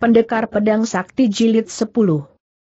Pendekar Pedang Sakti Jilid 10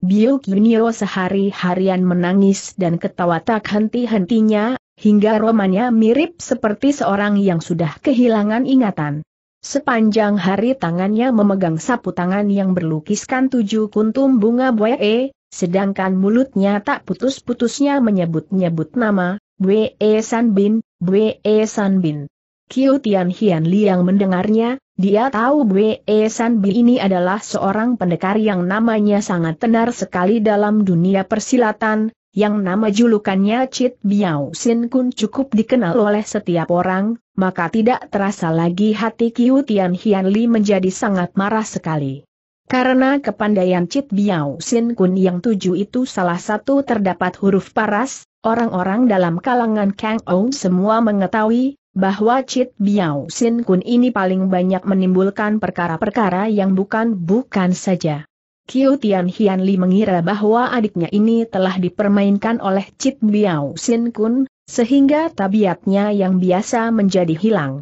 Biu Kinio sehari-harian menangis dan ketawa tak henti-hentinya, hingga romanya mirip seperti seorang yang sudah kehilangan ingatan. Sepanjang hari tangannya memegang sapu tangan yang berlukiskan tujuh kuntum bunga buaya, sedangkan mulutnya tak putus-putusnya menyebut-nyebut nama, buaya sanbin, buaya sanbin. Kiu Tian Hian Liang mendengarnya, dia tahu Bwe e San Bi ini adalah seorang pendekar yang namanya sangat tenar sekali dalam dunia persilatan, yang nama julukannya Chit Biao Sin Kun cukup dikenal oleh setiap orang, maka tidak terasa lagi hati Kiu Tian Li menjadi sangat marah sekali. Karena kepandaian Chit Biao Sin Kun yang tujuh itu salah satu terdapat huruf paras, orang-orang dalam kalangan Kang Ou semua mengetahui, bahwa Cit Biao Sin Kun ini paling banyak menimbulkan perkara-perkara yang bukan-bukan saja. Kiu Tian Hian Li mengira bahwa adiknya ini telah dipermainkan oleh Cit Biao Sin Kun, sehingga tabiatnya yang biasa menjadi hilang.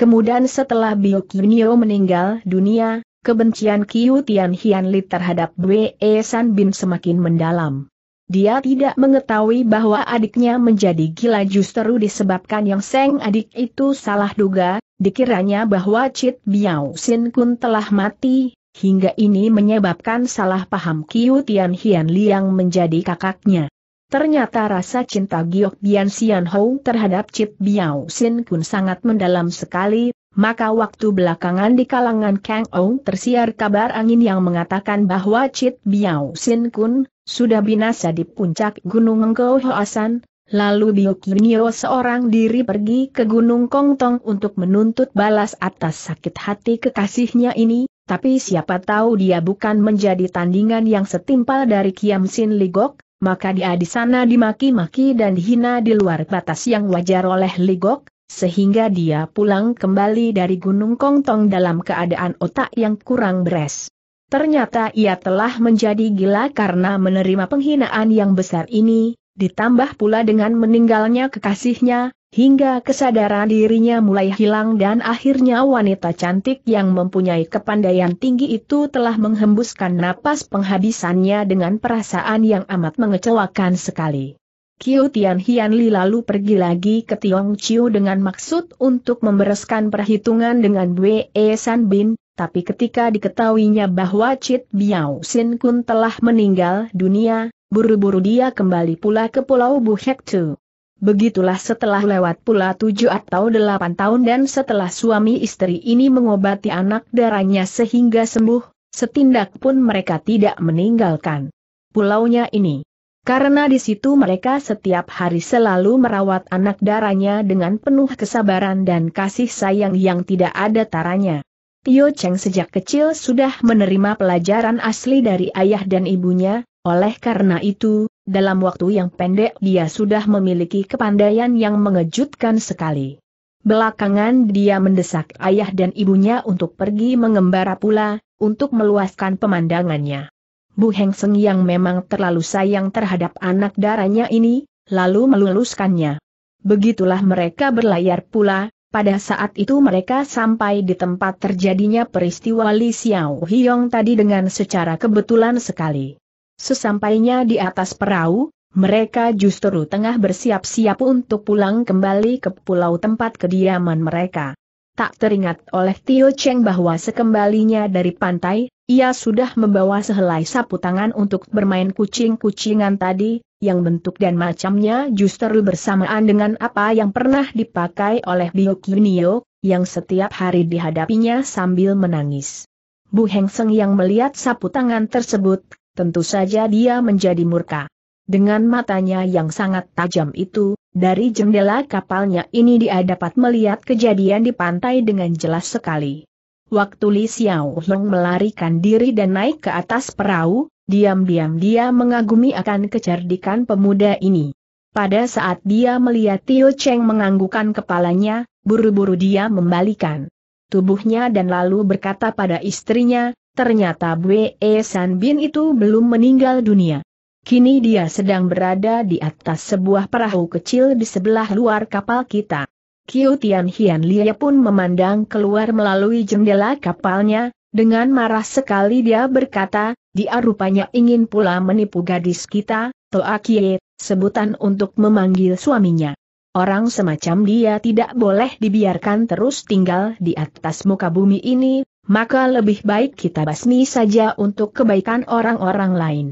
Kemudian setelah Biu Kinio meninggal dunia, kebencian Kiu Tian Hian Li terhadap Wei San Bin semakin mendalam. Dia tidak mengetahui bahwa adiknya menjadi gila justru disebabkan yang seng adik itu salah duga, dikiranya bahwa Cit Biao Sin Kun telah mati, hingga ini menyebabkan salah paham Kiu Tian Hian Liang menjadi kakaknya. Ternyata rasa cinta Giok Bian Sian Hou terhadap Cit Biao Sin Kun sangat mendalam sekali, maka waktu belakangan di kalangan Kang Ou tersiar kabar angin yang mengatakan bahwa Cit Biao Sin Kun, sudah binasa di puncak Gunung Engkau Hoasan, lalu Yunio seorang diri pergi ke Gunung Kongtong untuk menuntut balas atas sakit hati kekasihnya ini, tapi siapa tahu dia bukan menjadi tandingan yang setimpal dari Kiam Sin Ligok, maka dia di sana dimaki-maki dan hina di luar batas yang wajar oleh Ligok, sehingga dia pulang kembali dari Gunung Kongtong dalam keadaan otak yang kurang beres. Ternyata ia telah menjadi gila karena menerima penghinaan yang besar ini, ditambah pula dengan meninggalnya kekasihnya, hingga kesadaran dirinya mulai hilang dan akhirnya wanita cantik yang mempunyai kepandaian tinggi itu telah menghembuskan napas penghabisannya dengan perasaan yang amat mengecewakan sekali. Kiu Tian Hian Li lalu pergi lagi ke Tiong Chiu dengan maksud untuk membereskan perhitungan dengan Wei San Bin, tapi ketika diketahuinya bahwa Cit Biao Sin Kun telah meninggal dunia, buru-buru dia kembali pula ke Pulau Buhek Tu. Begitulah setelah lewat pula tujuh atau delapan tahun dan setelah suami istri ini mengobati anak darahnya sehingga sembuh, setindak pun mereka tidak meninggalkan pulaunya ini. Karena di situ mereka setiap hari selalu merawat anak darahnya dengan penuh kesabaran dan kasih sayang yang tidak ada taranya. Tio Cheng sejak kecil sudah menerima pelajaran asli dari ayah dan ibunya, oleh karena itu, dalam waktu yang pendek dia sudah memiliki kepandaian yang mengejutkan sekali. Belakangan dia mendesak ayah dan ibunya untuk pergi mengembara pula, untuk meluaskan pemandangannya. Bu Heng Seng yang memang terlalu sayang terhadap anak darahnya ini, lalu meluluskannya. Begitulah mereka berlayar pula, pada saat itu mereka sampai di tempat terjadinya peristiwa Li Xiao Hiong tadi dengan secara kebetulan sekali. Sesampainya di atas perahu, mereka justru tengah bersiap-siap untuk pulang kembali ke pulau tempat kediaman mereka. Tak teringat oleh Tio Cheng bahwa sekembalinya dari pantai, ia sudah membawa sehelai sapu tangan untuk bermain kucing-kucingan tadi, yang bentuk dan macamnya justru bersamaan dengan apa yang pernah dipakai oleh Dio Yunio, yang setiap hari dihadapinya sambil menangis. Bu Heng Seng yang melihat sapu tangan tersebut, tentu saja dia menjadi murka. Dengan matanya yang sangat tajam itu, dari jendela kapalnya ini dia dapat melihat kejadian di pantai dengan jelas sekali. Waktu Li Xiao Long melarikan diri dan naik ke atas perahu, diam-diam dia mengagumi akan kecerdikan pemuda ini. Pada saat dia melihat Tio Cheng menganggukan kepalanya, buru-buru dia membalikan tubuhnya dan lalu berkata pada istrinya, ternyata Bue San Bin itu belum meninggal dunia. Kini dia sedang berada di atas sebuah perahu kecil di sebelah luar kapal kita. Kiu Tian Hian Lia pun memandang keluar melalui jendela kapalnya, dengan marah sekali dia berkata, dia rupanya ingin pula menipu gadis kita, Toa Kie, sebutan untuk memanggil suaminya. Orang semacam dia tidak boleh dibiarkan terus tinggal di atas muka bumi ini, maka lebih baik kita basmi saja untuk kebaikan orang-orang lain.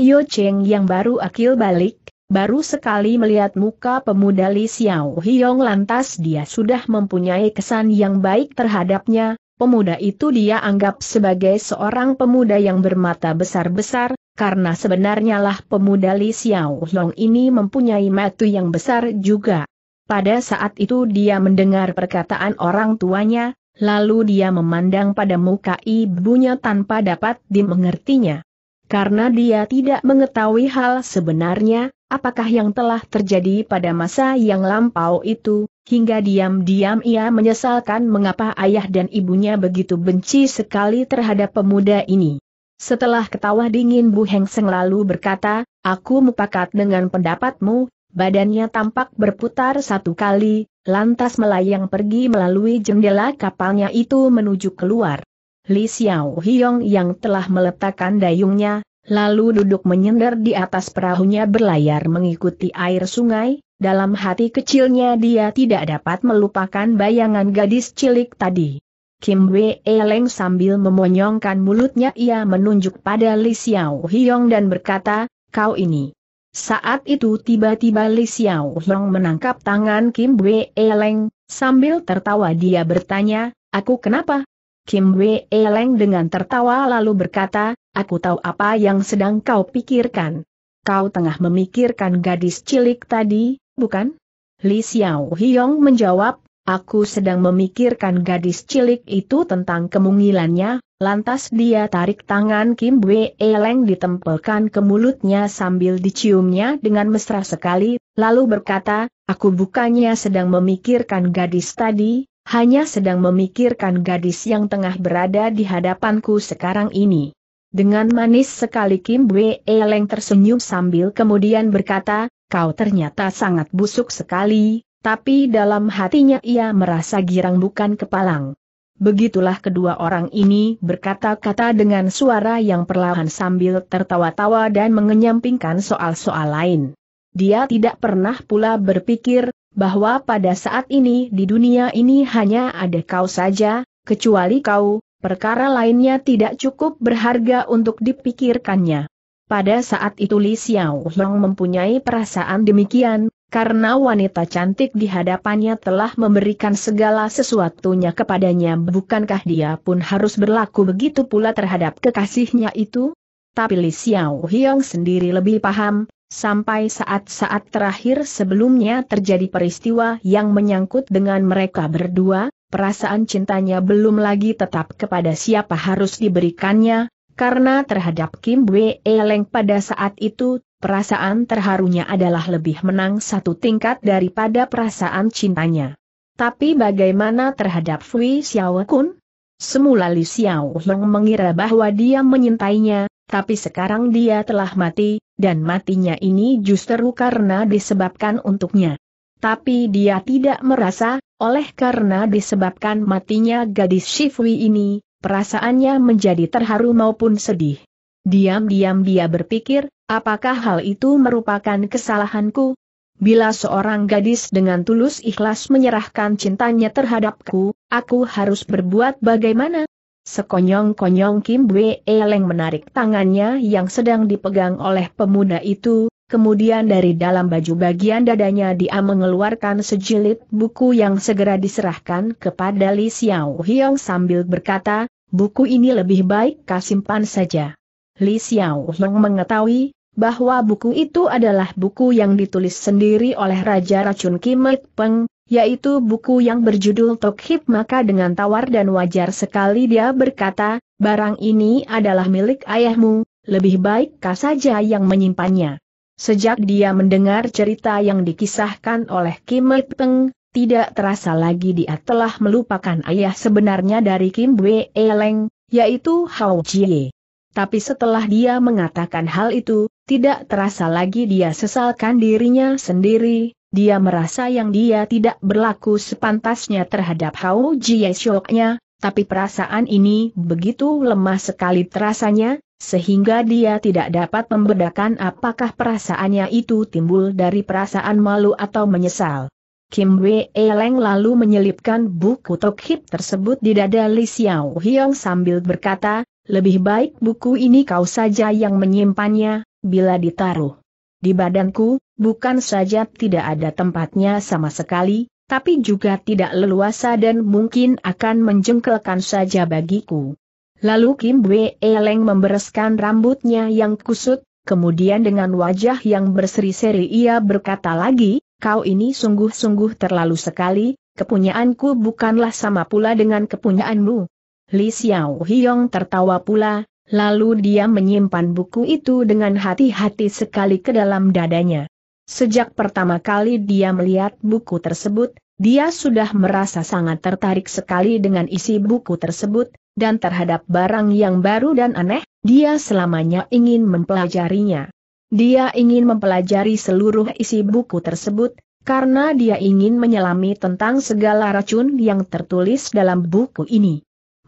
Tio Cheng yang baru akil balik, baru sekali melihat muka pemuda Li Xiao Hiong lantas dia sudah mempunyai kesan yang baik terhadapnya, pemuda itu dia anggap sebagai seorang pemuda yang bermata besar-besar, karena sebenarnya lah pemuda Li Xiao Long ini mempunyai mata yang besar juga. Pada saat itu dia mendengar perkataan orang tuanya, lalu dia memandang pada muka ibunya tanpa dapat dimengertinya. Karena dia tidak mengetahui hal sebenarnya, apakah yang telah terjadi pada masa yang lampau itu, hingga diam-diam ia menyesalkan mengapa ayah dan ibunya begitu benci sekali terhadap pemuda ini. Setelah ketawa dingin Bu Heng Seng lalu berkata, aku mupakat dengan pendapatmu, badannya tampak berputar satu kali, lantas melayang pergi melalui jendela kapalnya itu menuju keluar. Li Xiao Hiong yang telah meletakkan dayungnya, lalu duduk menyender di atas perahunya berlayar mengikuti air sungai, dalam hati kecilnya dia tidak dapat melupakan bayangan gadis cilik tadi. Kim Wei Eleng sambil memonyongkan mulutnya ia menunjuk pada Li Xiao Hiong dan berkata, kau ini. Saat itu tiba-tiba Li Xiao Hiong menangkap tangan Kim Wei Eleng, sambil tertawa dia bertanya, aku kenapa? Kim Wei Leng dengan tertawa lalu berkata, aku tahu apa yang sedang kau pikirkan. Kau tengah memikirkan gadis cilik tadi, bukan? Li Xiao Hiong menjawab, aku sedang memikirkan gadis cilik itu tentang kemungilannya, lantas dia tarik tangan Kim Wei Leng ditempelkan ke mulutnya sambil diciumnya dengan mesra sekali, lalu berkata, aku bukannya sedang memikirkan gadis tadi, hanya sedang memikirkan gadis yang tengah berada di hadapanku sekarang ini. Dengan manis sekali Kim Wei leng tersenyum sambil kemudian berkata, kau ternyata sangat busuk sekali, tapi dalam hatinya ia merasa girang bukan kepalang. Begitulah kedua orang ini berkata-kata dengan suara yang perlahan sambil tertawa-tawa dan mengenyampingkan soal-soal lain. Dia tidak pernah pula berpikir bahwa pada saat ini di dunia ini hanya ada kau saja, kecuali kau, perkara lainnya tidak cukup berharga untuk dipikirkannya. Pada saat itu Li Xiao Long mempunyai perasaan demikian, karena wanita cantik di hadapannya telah memberikan segala sesuatunya kepadanya bukankah dia pun harus berlaku begitu pula terhadap kekasihnya itu? Tapi Li Xiao Hiong sendiri lebih paham, Sampai saat-saat terakhir sebelumnya terjadi peristiwa yang menyangkut dengan mereka berdua, perasaan cintanya belum lagi tetap kepada siapa harus diberikannya, karena terhadap Kim Wei Leng pada saat itu, perasaan terharunya adalah lebih menang satu tingkat daripada perasaan cintanya. Tapi bagaimana terhadap Fui Xiao Kun? Semula Li Xiao Long mengira bahwa dia menyintainya, tapi sekarang dia telah mati, dan matinya ini justru karena disebabkan untuknya. Tapi dia tidak merasa, oleh karena disebabkan matinya gadis Shifui ini, perasaannya menjadi terharu maupun sedih. Diam-diam dia berpikir, apakah hal itu merupakan kesalahanku? Bila seorang gadis dengan tulus ikhlas menyerahkan cintanya terhadapku, aku harus berbuat bagaimana? Sekonyong-konyong Kim Bwe leng menarik tangannya yang sedang dipegang oleh pemuda itu, kemudian dari dalam baju bagian dadanya dia mengeluarkan sejilid buku yang segera diserahkan kepada Li Xiao Hiong sambil berkata, buku ini lebih baik kasimpan saja. Li Xiao Hiong mengetahui bahwa buku itu adalah buku yang ditulis sendiri oleh Raja Racun Kim Peng, yaitu buku yang berjudul Tokhip maka dengan tawar dan wajar sekali dia berkata, barang ini adalah milik ayahmu, lebih baik kau saja yang menyimpannya. Sejak dia mendengar cerita yang dikisahkan oleh Kim Peng, tidak terasa lagi dia telah melupakan ayah sebenarnya dari Kim Wei Leng, yaitu Hao Jie. Tapi setelah dia mengatakan hal itu, tidak terasa lagi dia sesalkan dirinya sendiri, dia merasa yang dia tidak berlaku sepantasnya terhadap Hao Jie Shoknya, tapi perasaan ini begitu lemah sekali terasanya, sehingga dia tidak dapat membedakan apakah perasaannya itu timbul dari perasaan malu atau menyesal. Kim Wei Leng lalu menyelipkan buku tokhip tersebut di dada Li Xiao Hiong sambil berkata, lebih baik buku ini kau saja yang menyimpannya, bila ditaruh di badanku, bukan saja tidak ada tempatnya sama sekali, tapi juga tidak leluasa dan mungkin akan menjengkelkan saja bagiku. Lalu Kim Wei Eleng membereskan rambutnya yang kusut, kemudian dengan wajah yang berseri-seri ia berkata lagi, kau ini sungguh-sungguh terlalu sekali, kepunyaanku bukanlah sama pula dengan kepunyaanmu. Li Xiao Hiong tertawa pula, Lalu dia menyimpan buku itu dengan hati-hati sekali ke dalam dadanya. Sejak pertama kali dia melihat buku tersebut, dia sudah merasa sangat tertarik sekali dengan isi buku tersebut, dan terhadap barang yang baru dan aneh, dia selamanya ingin mempelajarinya. Dia ingin mempelajari seluruh isi buku tersebut, karena dia ingin menyelami tentang segala racun yang tertulis dalam buku ini.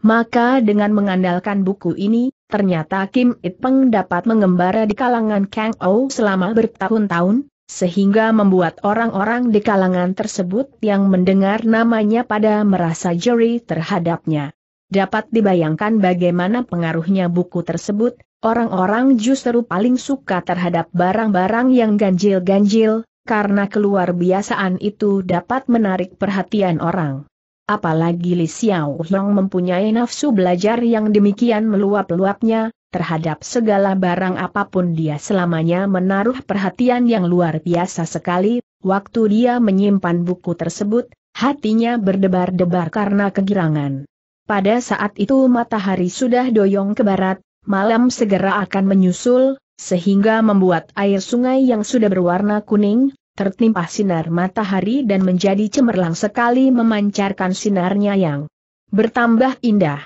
Maka dengan mengandalkan buku ini, ternyata Kim It Peng dapat mengembara di kalangan Kang Ou selama bertahun-tahun, sehingga membuat orang-orang di kalangan tersebut yang mendengar namanya pada merasa jeri terhadapnya. Dapat dibayangkan bagaimana pengaruhnya buku tersebut, orang-orang justru paling suka terhadap barang-barang yang ganjil-ganjil, karena keluar biasaan itu dapat menarik perhatian orang. Apalagi Li Xiao mempunyai nafsu belajar yang demikian meluap-luapnya, terhadap segala barang apapun dia selamanya menaruh perhatian yang luar biasa sekali, waktu dia menyimpan buku tersebut, hatinya berdebar-debar karena kegirangan. Pada saat itu matahari sudah doyong ke barat, malam segera akan menyusul, sehingga membuat air sungai yang sudah berwarna kuning, tertimpa sinar matahari dan menjadi cemerlang sekali memancarkan sinarnya yang bertambah indah.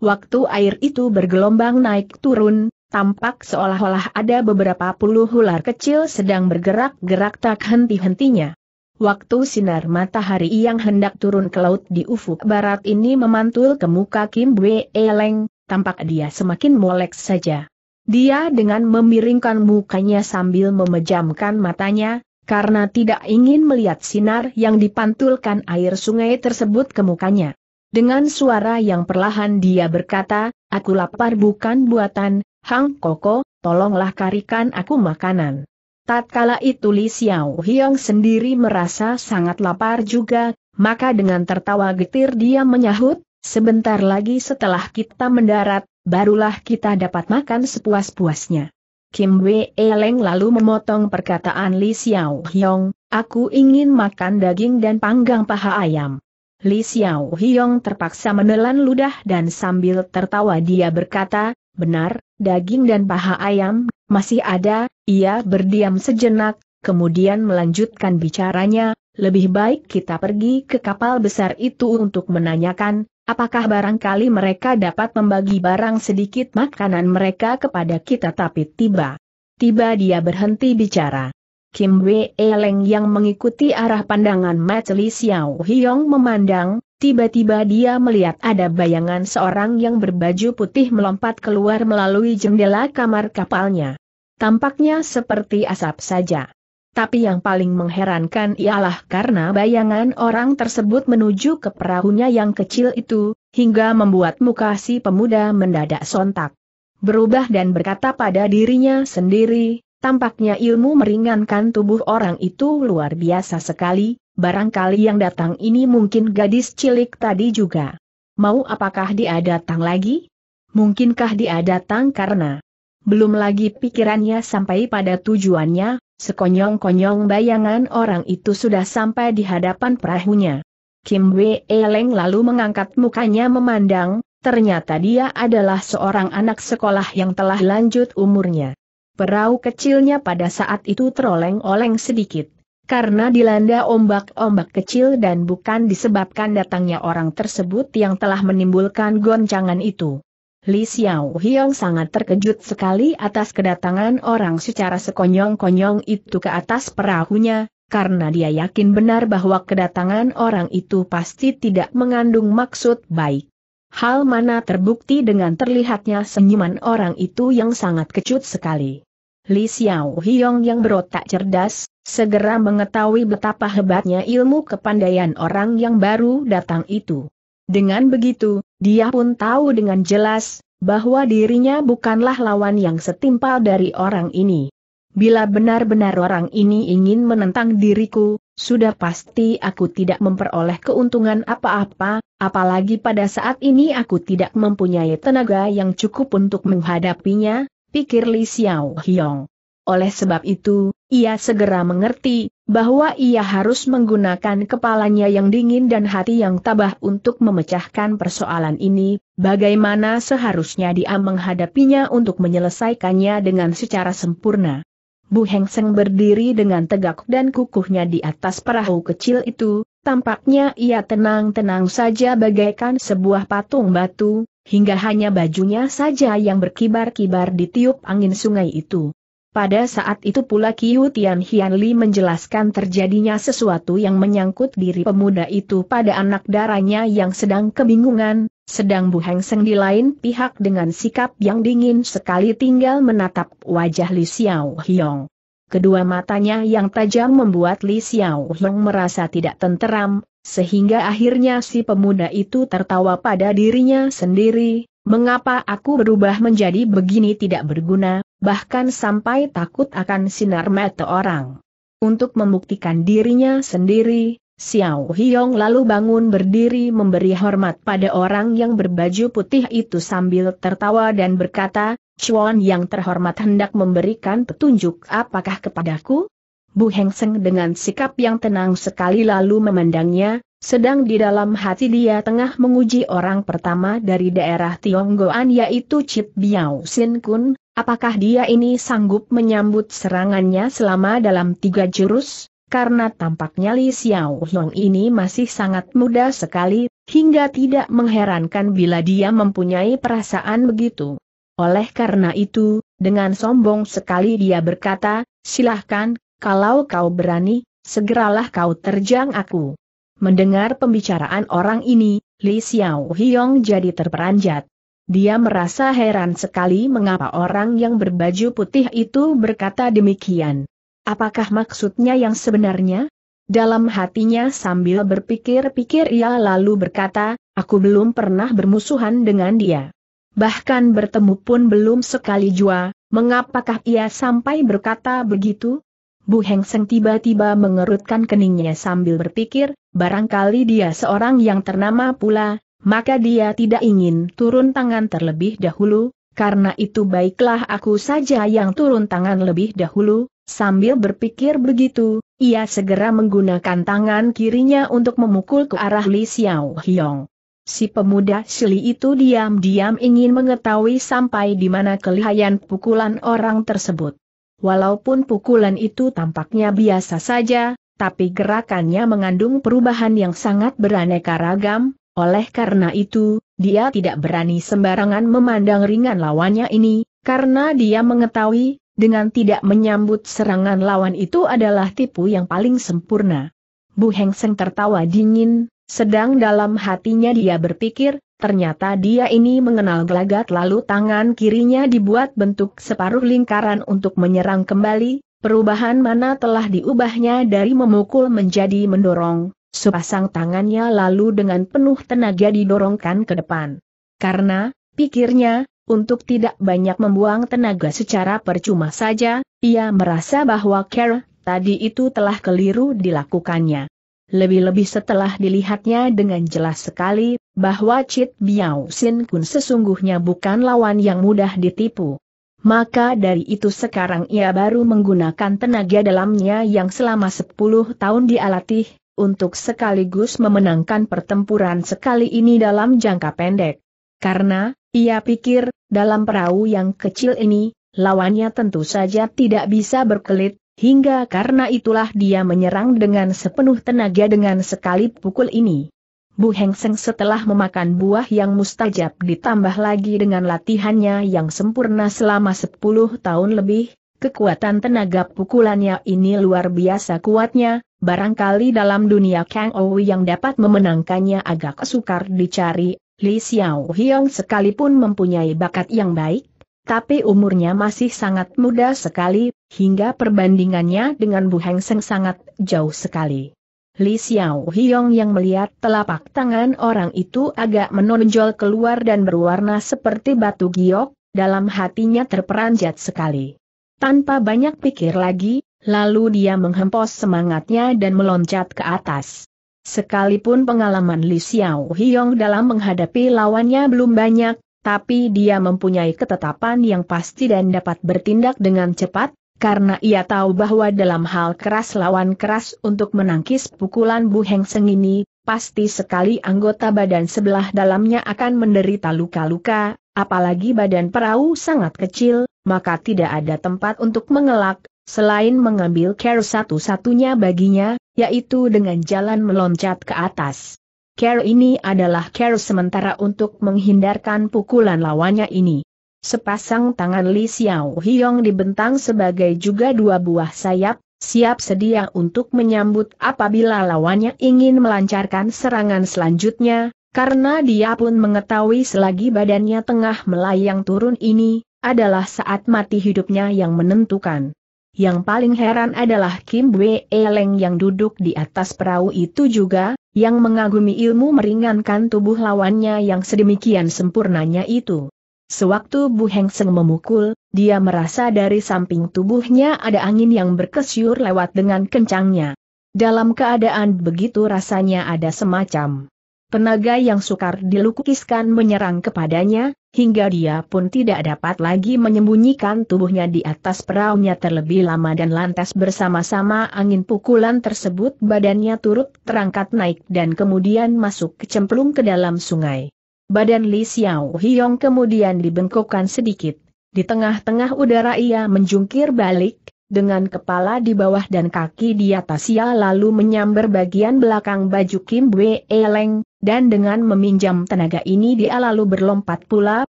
Waktu air itu bergelombang naik turun, tampak seolah-olah ada beberapa puluh ular kecil sedang bergerak-gerak tak henti-hentinya. Waktu sinar matahari yang hendak turun ke laut di ufuk barat ini memantul ke muka Kim Bwe Eleng, tampak dia semakin molek saja. Dia dengan memiringkan mukanya sambil memejamkan matanya, karena tidak ingin melihat sinar yang dipantulkan air sungai tersebut ke mukanya. Dengan suara yang perlahan dia berkata, aku lapar bukan buatan, Hang Koko, tolonglah karikan aku makanan. Tatkala itu Li Xiao Hiong sendiri merasa sangat lapar juga, maka dengan tertawa getir dia menyahut, sebentar lagi setelah kita mendarat, barulah kita dapat makan sepuas-puasnya. Kim Wei leng lalu memotong perkataan Li Xiao Hyong, aku ingin makan daging dan panggang paha ayam. Li Xiao Hyong terpaksa menelan ludah dan sambil tertawa dia berkata, benar, daging dan paha ayam, masih ada, ia berdiam sejenak, kemudian melanjutkan bicaranya, lebih baik kita pergi ke kapal besar itu untuk menanyakan, Apakah barangkali mereka dapat membagi barang sedikit makanan mereka kepada kita tapi tiba. Tiba dia berhenti bicara. Kim Wei leng yang mengikuti arah pandangan Mat Li Xiao Hiong memandang, tiba-tiba dia melihat ada bayangan seorang yang berbaju putih melompat keluar melalui jendela kamar kapalnya. Tampaknya seperti asap saja tapi yang paling mengherankan ialah karena bayangan orang tersebut menuju ke perahunya yang kecil itu, hingga membuat muka si pemuda mendadak sontak. Berubah dan berkata pada dirinya sendiri, tampaknya ilmu meringankan tubuh orang itu luar biasa sekali, barangkali yang datang ini mungkin gadis cilik tadi juga. Mau apakah dia datang lagi? Mungkinkah dia datang karena belum lagi pikirannya sampai pada tujuannya, Sekonyong-konyong bayangan orang itu sudah sampai di hadapan perahunya. Kim Wei Eleng lalu mengangkat mukanya memandang, ternyata dia adalah seorang anak sekolah yang telah lanjut umurnya. Perahu kecilnya pada saat itu teroleng-oleng sedikit, karena dilanda ombak-ombak kecil dan bukan disebabkan datangnya orang tersebut yang telah menimbulkan goncangan itu. Li Xiao Hiong sangat terkejut sekali atas kedatangan orang secara sekonyong-konyong itu ke atas perahunya, karena dia yakin benar bahwa kedatangan orang itu pasti tidak mengandung maksud baik. Hal mana terbukti dengan terlihatnya senyuman orang itu yang sangat kecut sekali. Li Xiao Hiong yang berotak cerdas, segera mengetahui betapa hebatnya ilmu kepandaian orang yang baru datang itu. Dengan begitu, dia pun tahu dengan jelas, bahwa dirinya bukanlah lawan yang setimpal dari orang ini. Bila benar-benar orang ini ingin menentang diriku, sudah pasti aku tidak memperoleh keuntungan apa-apa, apalagi pada saat ini aku tidak mempunyai tenaga yang cukup untuk menghadapinya, pikir Li Xiao Hiong. Oleh sebab itu, ia segera mengerti, bahwa ia harus menggunakan kepalanya yang dingin dan hati yang tabah untuk memecahkan persoalan ini, bagaimana seharusnya dia menghadapinya untuk menyelesaikannya dengan secara sempurna. Bu Heng Seng berdiri dengan tegak dan kukuhnya di atas perahu kecil itu, tampaknya ia tenang-tenang saja bagaikan sebuah patung batu, hingga hanya bajunya saja yang berkibar-kibar di tiup angin sungai itu. Pada saat itu pula Kiu Tian Hian menjelaskan terjadinya sesuatu yang menyangkut diri pemuda itu pada anak darahnya yang sedang kebingungan, sedang Bu Heng Seng di lain pihak dengan sikap yang dingin sekali tinggal menatap wajah Li Xiao Hiong. Kedua matanya yang tajam membuat Li Xiao Hiong merasa tidak tenteram, sehingga akhirnya si pemuda itu tertawa pada dirinya sendiri, mengapa aku berubah menjadi begini tidak berguna, bahkan sampai takut akan sinar mata orang. Untuk membuktikan dirinya sendiri, Xiao Hiong lalu bangun berdiri memberi hormat pada orang yang berbaju putih itu sambil tertawa dan berkata, Chuan yang terhormat hendak memberikan petunjuk apakah kepadaku? Bu Heng Seng dengan sikap yang tenang sekali lalu memandangnya, sedang di dalam hati dia tengah menguji orang pertama dari daerah Tionggoan yaitu Chip Biao Sin Kun, Apakah dia ini sanggup menyambut serangannya selama dalam tiga jurus? Karena tampaknya Li Xiao Long ini masih sangat muda sekali, hingga tidak mengherankan bila dia mempunyai perasaan begitu. Oleh karena itu, dengan sombong sekali dia berkata, silahkan, kalau kau berani, segeralah kau terjang aku. Mendengar pembicaraan orang ini, Li Xiao Hiong jadi terperanjat. Dia merasa heran sekali mengapa orang yang berbaju putih itu berkata demikian. Apakah maksudnya yang sebenarnya? Dalam hatinya sambil berpikir-pikir ia lalu berkata, aku belum pernah bermusuhan dengan dia. Bahkan bertemu pun belum sekali jua, mengapakah ia sampai berkata begitu? Bu Heng Seng tiba-tiba mengerutkan keningnya sambil berpikir, barangkali dia seorang yang ternama pula, maka dia tidak ingin turun tangan terlebih dahulu, karena itu baiklah aku saja yang turun tangan lebih dahulu, sambil berpikir begitu, ia segera menggunakan tangan kirinya untuk memukul ke arah Li Xiao Hyong. Si pemuda Sili itu diam-diam ingin mengetahui sampai di mana kelihayan pukulan orang tersebut. Walaupun pukulan itu tampaknya biasa saja, tapi gerakannya mengandung perubahan yang sangat beraneka ragam, oleh karena itu, dia tidak berani sembarangan memandang ringan lawannya ini, karena dia mengetahui, dengan tidak menyambut serangan lawan itu adalah tipu yang paling sempurna. Bu Heng Seng tertawa dingin, sedang dalam hatinya dia berpikir, ternyata dia ini mengenal gelagat lalu tangan kirinya dibuat bentuk separuh lingkaran untuk menyerang kembali, perubahan mana telah diubahnya dari memukul menjadi mendorong, Sepasang tangannya lalu dengan penuh tenaga didorongkan ke depan. Karena, pikirnya, untuk tidak banyak membuang tenaga secara percuma saja, ia merasa bahwa care tadi itu telah keliru dilakukannya. Lebih-lebih setelah dilihatnya dengan jelas sekali, bahwa Chit Biao Sin Kun sesungguhnya bukan lawan yang mudah ditipu. Maka dari itu sekarang ia baru menggunakan tenaga dalamnya yang selama 10 tahun dialatih, untuk sekaligus memenangkan pertempuran sekali ini dalam jangka pendek. Karena, ia pikir, dalam perahu yang kecil ini, lawannya tentu saja tidak bisa berkelit, hingga karena itulah dia menyerang dengan sepenuh tenaga dengan sekali pukul ini. Bu Heng Seng setelah memakan buah yang mustajab ditambah lagi dengan latihannya yang sempurna selama 10 tahun lebih, Kekuatan tenaga pukulannya ini luar biasa kuatnya, barangkali dalam dunia Kang Owi yang dapat memenangkannya agak sukar dicari, Li Xiao Hiong sekalipun mempunyai bakat yang baik, tapi umurnya masih sangat muda sekali, hingga perbandingannya dengan Bu Heng Seng sangat jauh sekali. Li Xiao Hiong yang melihat telapak tangan orang itu agak menonjol keluar dan berwarna seperti batu giok, dalam hatinya terperanjat sekali. Tanpa banyak pikir lagi, lalu dia menghempos semangatnya dan meloncat ke atas. Sekalipun pengalaman Li Xiao Hiong dalam menghadapi lawannya belum banyak, tapi dia mempunyai ketetapan yang pasti dan dapat bertindak dengan cepat, karena ia tahu bahwa dalam hal keras lawan keras untuk menangkis pukulan Bu Heng Seng ini, pasti sekali anggota badan sebelah dalamnya akan menderita luka-luka, apalagi badan perahu sangat kecil, maka tidak ada tempat untuk mengelak, selain mengambil care satu-satunya baginya, yaitu dengan jalan meloncat ke atas. Care ini adalah care sementara untuk menghindarkan pukulan lawannya ini. Sepasang tangan Li Xiao Hiong dibentang sebagai juga dua buah sayap, siap sedia untuk menyambut apabila lawannya ingin melancarkan serangan selanjutnya, karena dia pun mengetahui selagi badannya tengah melayang turun ini, adalah saat mati hidupnya yang menentukan. Yang paling heran adalah Kim Wei Leng yang duduk di atas perahu itu juga, yang mengagumi ilmu meringankan tubuh lawannya yang sedemikian sempurnanya itu. Sewaktu Bu Heng Seng memukul, dia merasa dari samping tubuhnya ada angin yang berkesyur lewat dengan kencangnya. Dalam keadaan begitu rasanya ada semacam tenaga yang sukar dilukiskan menyerang kepadanya, hingga dia pun tidak dapat lagi menyembunyikan tubuhnya di atas peraunya terlebih lama dan lantas bersama-sama angin pukulan tersebut badannya turut terangkat naik dan kemudian masuk kecemplung ke dalam sungai. Badan Li Xiao Hiong kemudian dibengkokkan sedikit, di tengah-tengah udara ia menjungkir balik, dengan kepala di bawah dan kaki di atas ia lalu menyambar bagian belakang baju Kim Bwe Leng dan dengan meminjam tenaga ini dia lalu berlompat pula,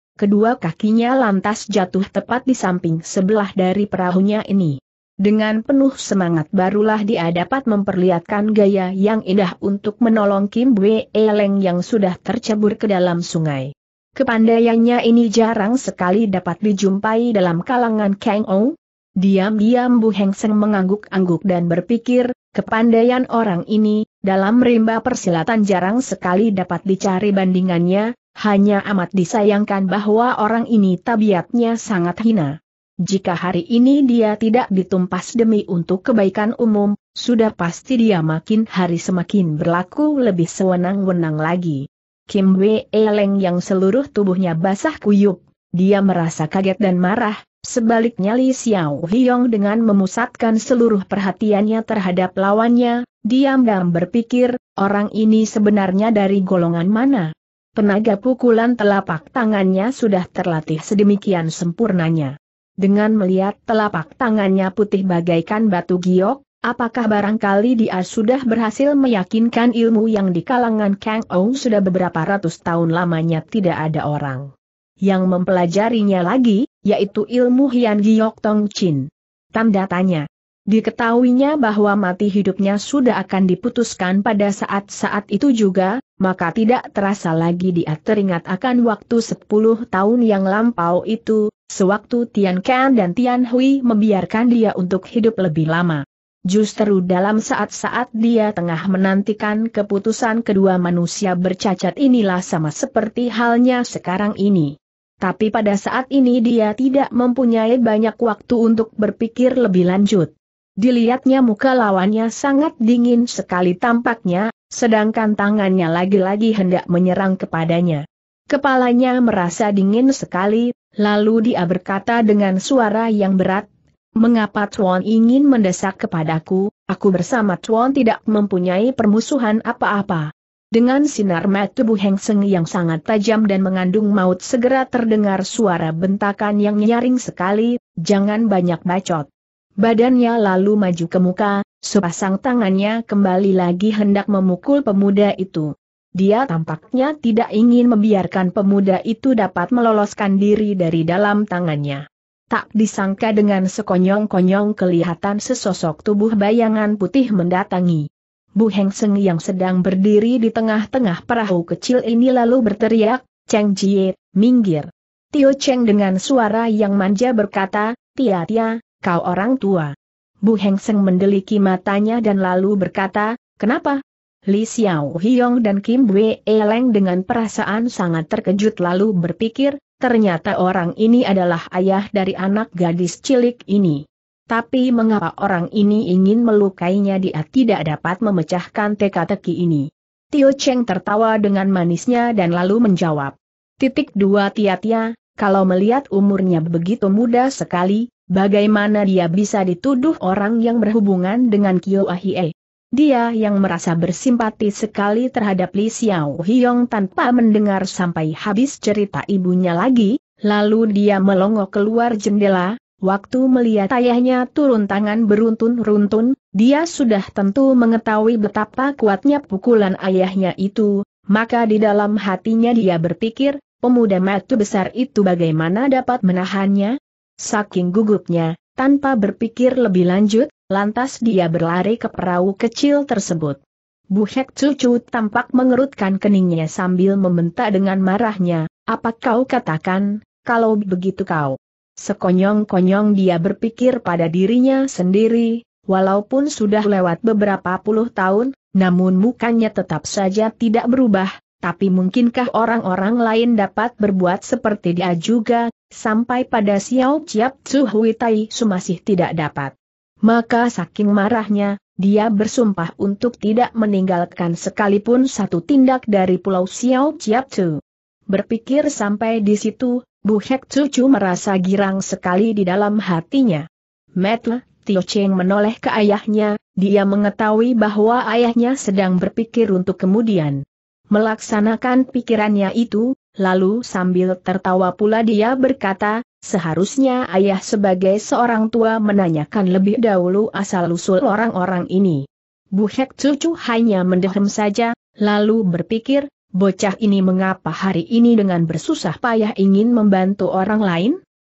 kedua kakinya lantas jatuh tepat di samping sebelah dari perahunya ini. Dengan penuh semangat barulah dia dapat memperlihatkan gaya yang indah untuk menolong Kim Bwe Leng yang sudah tercebur ke dalam sungai. Kepandaiannya ini jarang sekali dapat dijumpai dalam kalangan Kang Ou, Diam-diam Bu Hengseng mengangguk-angguk dan berpikir, kepandaian orang ini, dalam rimba persilatan jarang sekali dapat dicari bandingannya, hanya amat disayangkan bahwa orang ini tabiatnya sangat hina. Jika hari ini dia tidak ditumpas demi untuk kebaikan umum, sudah pasti dia makin hari semakin berlaku lebih sewenang-wenang lagi. Kim Wei Eleng yang seluruh tubuhnya basah kuyup, dia merasa kaget dan marah, Sebaliknya Li Xiao Hyong dengan memusatkan seluruh perhatiannya terhadap lawannya, diam-diam berpikir, orang ini sebenarnya dari golongan mana? Tenaga pukulan telapak tangannya sudah terlatih sedemikian sempurnanya. Dengan melihat telapak tangannya putih bagaikan batu giok, apakah barangkali dia sudah berhasil meyakinkan ilmu yang di kalangan Kang Ou sudah beberapa ratus tahun lamanya tidak ada orang yang mempelajarinya lagi, yaitu ilmu Hian Giok Tong Chin. Tanda tanya. Diketahuinya bahwa mati hidupnya sudah akan diputuskan pada saat-saat itu juga, maka tidak terasa lagi dia teringat akan waktu 10 tahun yang lampau itu, sewaktu Tian Kan dan Tian Hui membiarkan dia untuk hidup lebih lama. Justru dalam saat-saat dia tengah menantikan keputusan kedua manusia bercacat inilah sama seperti halnya sekarang ini. Tapi pada saat ini dia tidak mempunyai banyak waktu untuk berpikir lebih lanjut. Dilihatnya muka lawannya sangat dingin sekali tampaknya, sedangkan tangannya lagi-lagi hendak menyerang kepadanya. Kepalanya merasa dingin sekali, lalu dia berkata dengan suara yang berat, Mengapa Tuan ingin mendesak kepadaku, aku bersama Tuan tidak mempunyai permusuhan apa-apa. Dengan sinar mata tubuh Heng Seng yang sangat tajam dan mengandung maut segera terdengar suara bentakan yang nyaring sekali, jangan banyak bacot. Badannya lalu maju ke muka, sepasang tangannya kembali lagi hendak memukul pemuda itu. Dia tampaknya tidak ingin membiarkan pemuda itu dapat meloloskan diri dari dalam tangannya. Tak disangka dengan sekonyong-konyong kelihatan sesosok tubuh bayangan putih mendatangi. Bu Heng Seng yang sedang berdiri di tengah-tengah perahu kecil ini lalu berteriak, Cheng Jie, minggir. Tio Cheng dengan suara yang manja berkata, Tia Tia, kau orang tua. Bu Heng Seng mendeliki matanya dan lalu berkata, kenapa? Li Xiao Hiong dan Kim Wei Eleng dengan perasaan sangat terkejut lalu berpikir, ternyata orang ini adalah ayah dari anak gadis cilik ini. Tapi mengapa orang ini ingin melukainya dia tidak dapat memecahkan teka-teki ini. Tio Cheng tertawa dengan manisnya dan lalu menjawab. Titik dua tiatnya, kalau melihat umurnya begitu muda sekali, bagaimana dia bisa dituduh orang yang berhubungan dengan Kyo Ahie? Dia yang merasa bersimpati sekali terhadap Li Xiao Hiong tanpa mendengar sampai habis cerita ibunya lagi, lalu dia melongo keluar jendela, Waktu melihat ayahnya turun tangan beruntun-runtun, dia sudah tentu mengetahui betapa kuatnya pukulan ayahnya itu, maka di dalam hatinya dia berpikir, pemuda matu besar itu bagaimana dapat menahannya? Saking gugupnya, tanpa berpikir lebih lanjut, lantas dia berlari ke perahu kecil tersebut. Bu Hek Cucu tampak mengerutkan keningnya sambil membentak dengan marahnya, apa kau katakan, kalau begitu kau Sekonyong-konyong dia berpikir pada dirinya sendiri, walaupun sudah lewat beberapa puluh tahun, namun mukanya tetap saja tidak berubah, tapi mungkinkah orang-orang lain dapat berbuat seperti dia juga, sampai pada Xiao Chiap Tsu Hui Tai Su masih tidak dapat. Maka saking marahnya, dia bersumpah untuk tidak meninggalkan sekalipun satu tindak dari pulau Xiao Chiap Tsu. Berpikir sampai di situ, Bu Hek Cucu merasa girang sekali di dalam hatinya. Metle, Tio Cheng menoleh ke ayahnya, dia mengetahui bahwa ayahnya sedang berpikir untuk kemudian melaksanakan pikirannya itu, lalu sambil tertawa pula dia berkata, seharusnya ayah sebagai seorang tua menanyakan lebih dahulu asal-usul orang-orang ini. Bu Hek Cucu hanya mendehem saja, lalu berpikir, bocah ini mengapa hari ini dengan bersusah payah ingin membantu orang lain?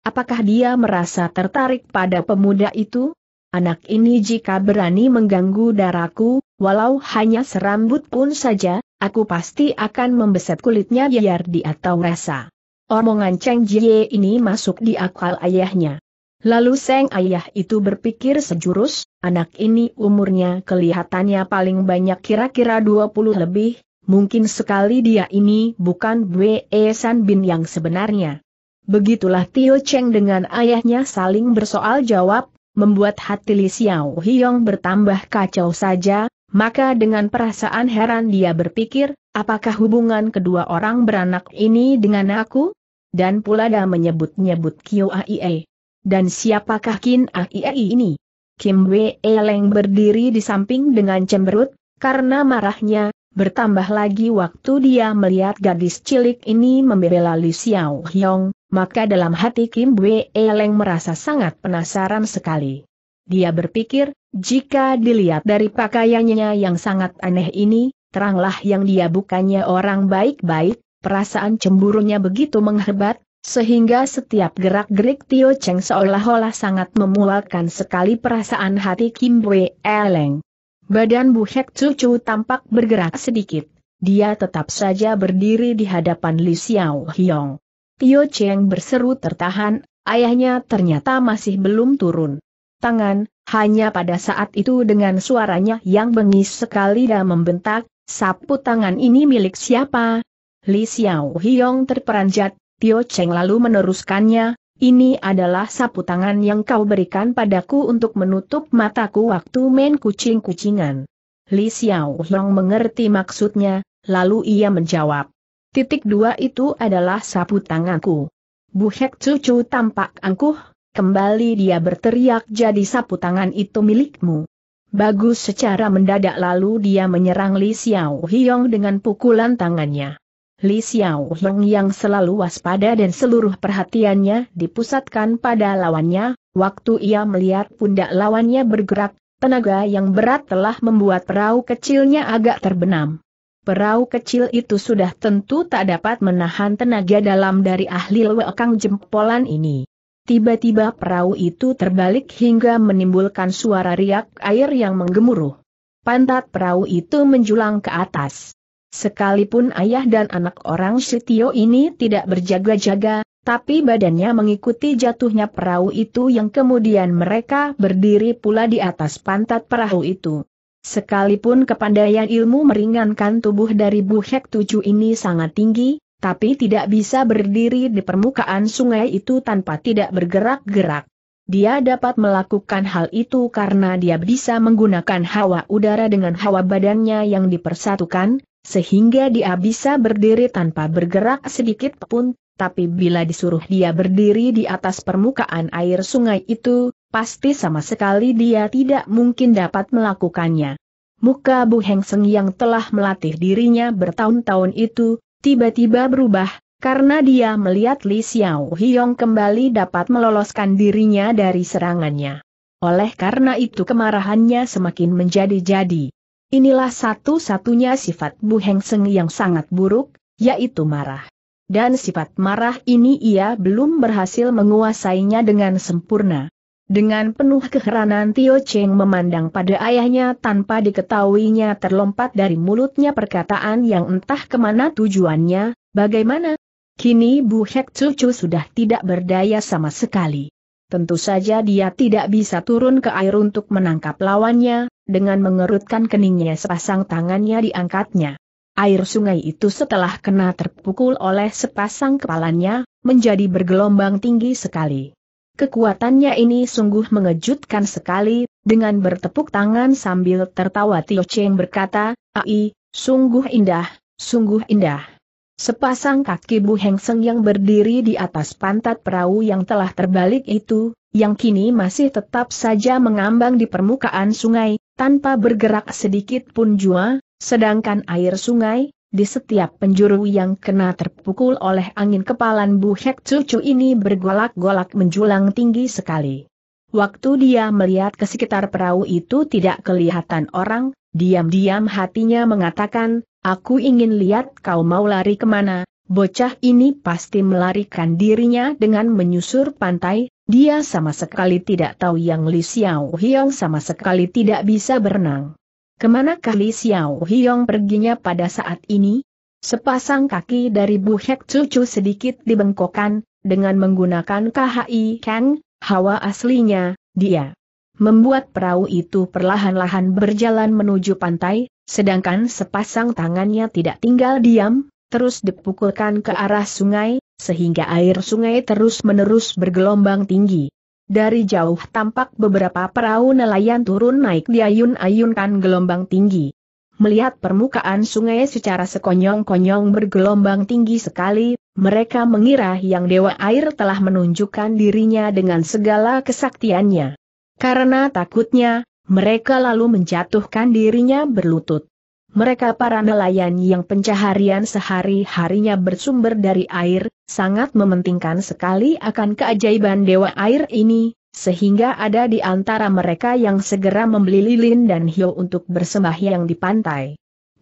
Apakah dia merasa tertarik pada pemuda itu? Anak ini jika berani mengganggu daraku, walau hanya serambut pun saja, aku pasti akan membeset kulitnya biar dia tahu rasa. Omongan Cheng Jie ini masuk di akal ayahnya. Lalu Seng ayah itu berpikir sejurus, anak ini umurnya kelihatannya paling banyak kira-kira 20 lebih, mungkin sekali dia ini bukan Bwe e San Bin yang sebenarnya. Begitulah Tio Cheng dengan ayahnya saling bersoal jawab, membuat hati Li Xiao Hiong bertambah kacau saja, maka dengan perasaan heran dia berpikir, apakah hubungan kedua orang beranak ini dengan aku? Dan pula dia menyebut-nyebut Kyo Aie. Dan siapakah Kin Aie ini? Kim Wei e Leng berdiri di samping dengan cemberut, karena marahnya, Bertambah lagi waktu dia melihat gadis cilik ini membela Li Xiao Hyong, maka dalam hati Kim Wei Leng merasa sangat penasaran sekali. Dia berpikir, jika dilihat dari pakaiannya yang sangat aneh ini, teranglah yang dia bukannya orang baik-baik, perasaan cemburunya begitu menghebat, sehingga setiap gerak-gerik Tio Cheng seolah-olah sangat memualkan sekali perasaan hati Kim Wei Leng. Badan Bu Hek Cucu tampak bergerak sedikit. Dia tetap saja berdiri di hadapan Li Xiao Hiong. Tio Cheng berseru tertahan, ayahnya ternyata masih belum turun. Tangan, hanya pada saat itu dengan suaranya yang bengis sekali dan membentak, sapu tangan ini milik siapa? Li Xiao Hiong terperanjat, Tio Cheng lalu meneruskannya, ini adalah sapu tangan yang kau berikan padaku untuk menutup mataku waktu main kucing-kucingan. Li Xiao Long mengerti maksudnya, lalu ia menjawab. Titik dua itu adalah sapu tanganku. Bu Hek Cucu tampak angkuh, kembali dia berteriak jadi sapu tangan itu milikmu. Bagus secara mendadak lalu dia menyerang Li Xiao Hiong dengan pukulan tangannya. Li Xiao yang selalu waspada dan seluruh perhatiannya dipusatkan pada lawannya, waktu ia melihat pundak lawannya bergerak, tenaga yang berat telah membuat perahu kecilnya agak terbenam. Perahu kecil itu sudah tentu tak dapat menahan tenaga dalam dari ahli lewekang jempolan ini. Tiba-tiba perahu itu terbalik hingga menimbulkan suara riak air yang menggemuruh. Pantat perahu itu menjulang ke atas. Sekalipun ayah dan anak orang Sitio ini tidak berjaga-jaga, tapi badannya mengikuti jatuhnya perahu itu yang kemudian mereka berdiri pula di atas pantat perahu itu. Sekalipun kepandaian ilmu meringankan tubuh dari Buhek Tujuh ini sangat tinggi, tapi tidak bisa berdiri di permukaan sungai itu tanpa tidak bergerak-gerak. Dia dapat melakukan hal itu karena dia bisa menggunakan hawa udara dengan hawa badannya yang dipersatukan, sehingga dia bisa berdiri tanpa bergerak sedikit pun, tapi bila disuruh dia berdiri di atas permukaan air sungai itu, pasti sama sekali dia tidak mungkin dapat melakukannya. Muka Bu Heng Seng yang telah melatih dirinya bertahun-tahun itu, tiba-tiba berubah, karena dia melihat Li Xiao Hiong kembali dapat meloloskan dirinya dari serangannya. Oleh karena itu kemarahannya semakin menjadi-jadi. Inilah satu-satunya sifat Bu Heng Seng yang sangat buruk, yaitu marah. Dan sifat marah ini ia belum berhasil menguasainya dengan sempurna. Dengan penuh keheranan Tio Cheng memandang pada ayahnya tanpa diketahuinya terlompat dari mulutnya perkataan yang entah kemana tujuannya, bagaimana? Kini Bu Hek Cucu sudah tidak berdaya sama sekali. Tentu saja dia tidak bisa turun ke air untuk menangkap lawannya, dengan mengerutkan keningnya sepasang tangannya diangkatnya. Air sungai itu setelah kena terpukul oleh sepasang kepalanya, menjadi bergelombang tinggi sekali. Kekuatannya ini sungguh mengejutkan sekali, dengan bertepuk tangan sambil tertawa Tio Cheng berkata, Ai, sungguh indah, sungguh indah. Sepasang kaki Bu Hengseng yang berdiri di atas pantat perahu yang telah terbalik itu, yang kini masih tetap saja mengambang di permukaan sungai, tanpa bergerak sedikit pun jua, sedangkan air sungai, di setiap penjuru yang kena terpukul oleh angin kepalan Bu Hek Cucu ini bergolak-golak menjulang tinggi sekali. Waktu dia melihat ke sekitar perahu itu tidak kelihatan orang, Diam-diam hatinya mengatakan, aku ingin lihat kau mau lari kemana, bocah ini pasti melarikan dirinya dengan menyusur pantai, dia sama sekali tidak tahu yang Li Xiao Hiong sama sekali tidak bisa berenang. Kemanakah Li Xiao Hiong perginya pada saat ini? Sepasang kaki dari Bu Hek Cucu sedikit dibengkokkan, dengan menggunakan KHI Kang, hawa aslinya, dia membuat perahu itu perlahan-lahan berjalan menuju pantai, sedangkan sepasang tangannya tidak tinggal diam, terus dipukulkan ke arah sungai, sehingga air sungai terus-menerus bergelombang tinggi. Dari jauh tampak beberapa perahu nelayan turun naik diayun-ayunkan gelombang tinggi. Melihat permukaan sungai secara sekonyong-konyong bergelombang tinggi sekali, mereka mengira yang dewa air telah menunjukkan dirinya dengan segala kesaktiannya. Karena takutnya, mereka lalu menjatuhkan dirinya berlutut. Mereka para nelayan yang pencaharian sehari-harinya bersumber dari air, sangat mementingkan sekali akan keajaiban dewa air ini, sehingga ada di antara mereka yang segera membeli lilin dan hiu untuk bersembahyang di pantai.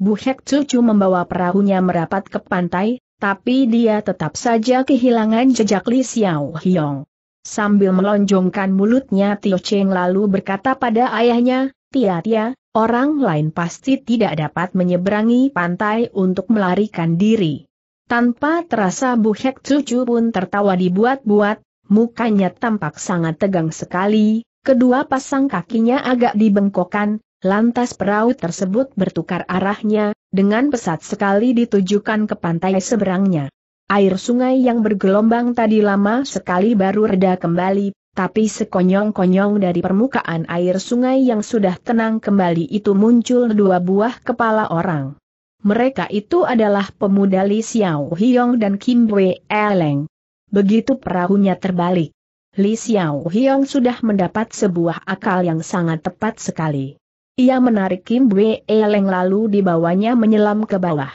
Bu Hek Cucu membawa perahunya merapat ke pantai, tapi dia tetap saja kehilangan jejak Li Xiao Hiong. Sambil melonjongkan mulutnya Tio Cheng lalu berkata pada ayahnya, Tia Tia, orang lain pasti tidak dapat menyeberangi pantai untuk melarikan diri. Tanpa terasa Bu Hek Cucu pun tertawa dibuat-buat, mukanya tampak sangat tegang sekali, kedua pasang kakinya agak dibengkokkan, lantas perahu tersebut bertukar arahnya, dengan pesat sekali ditujukan ke pantai seberangnya. Air sungai yang bergelombang tadi lama sekali baru reda kembali, tapi sekonyong-konyong dari permukaan air sungai yang sudah tenang kembali itu muncul dua buah kepala orang. Mereka itu adalah pemuda Li Xiao Hiong dan Kim Wei Eleng. Begitu perahunya terbalik. Li Xiao Hiong sudah mendapat sebuah akal yang sangat tepat sekali. Ia menarik Kim Wei Eleng lalu dibawanya menyelam ke bawah.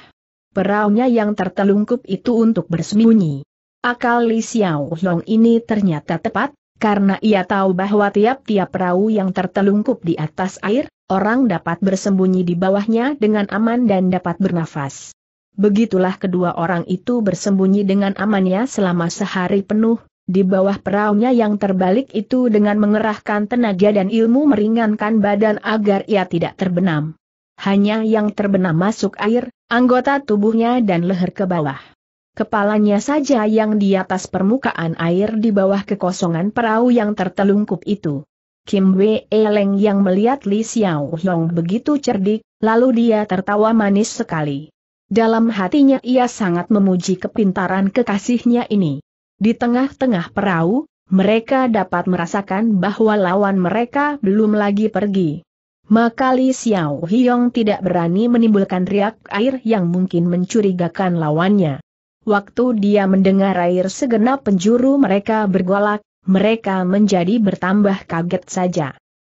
Peraunya yang tertelungkup itu untuk bersembunyi. Akal Li Xiao Long ini ternyata tepat, karena ia tahu bahwa tiap-tiap perahu yang tertelungkup di atas air, orang dapat bersembunyi di bawahnya dengan aman dan dapat bernafas. Begitulah kedua orang itu bersembunyi dengan amannya selama sehari penuh, di bawah perahunya yang terbalik itu dengan mengerahkan tenaga dan ilmu meringankan badan agar ia tidak terbenam. Hanya yang terbenam masuk air, Anggota tubuhnya dan leher ke bawah. Kepalanya saja yang di atas permukaan air di bawah kekosongan perahu yang tertelungkup itu. Kim Wei Leng yang melihat Li Xiao Hong begitu cerdik, lalu dia tertawa manis sekali. Dalam hatinya ia sangat memuji kepintaran kekasihnya ini. Di tengah-tengah perahu, mereka dapat merasakan bahwa lawan mereka belum lagi pergi maka Li Xiao Hiong tidak berani menimbulkan riak air yang mungkin mencurigakan lawannya. Waktu dia mendengar air segenap penjuru mereka bergolak, mereka menjadi bertambah kaget saja.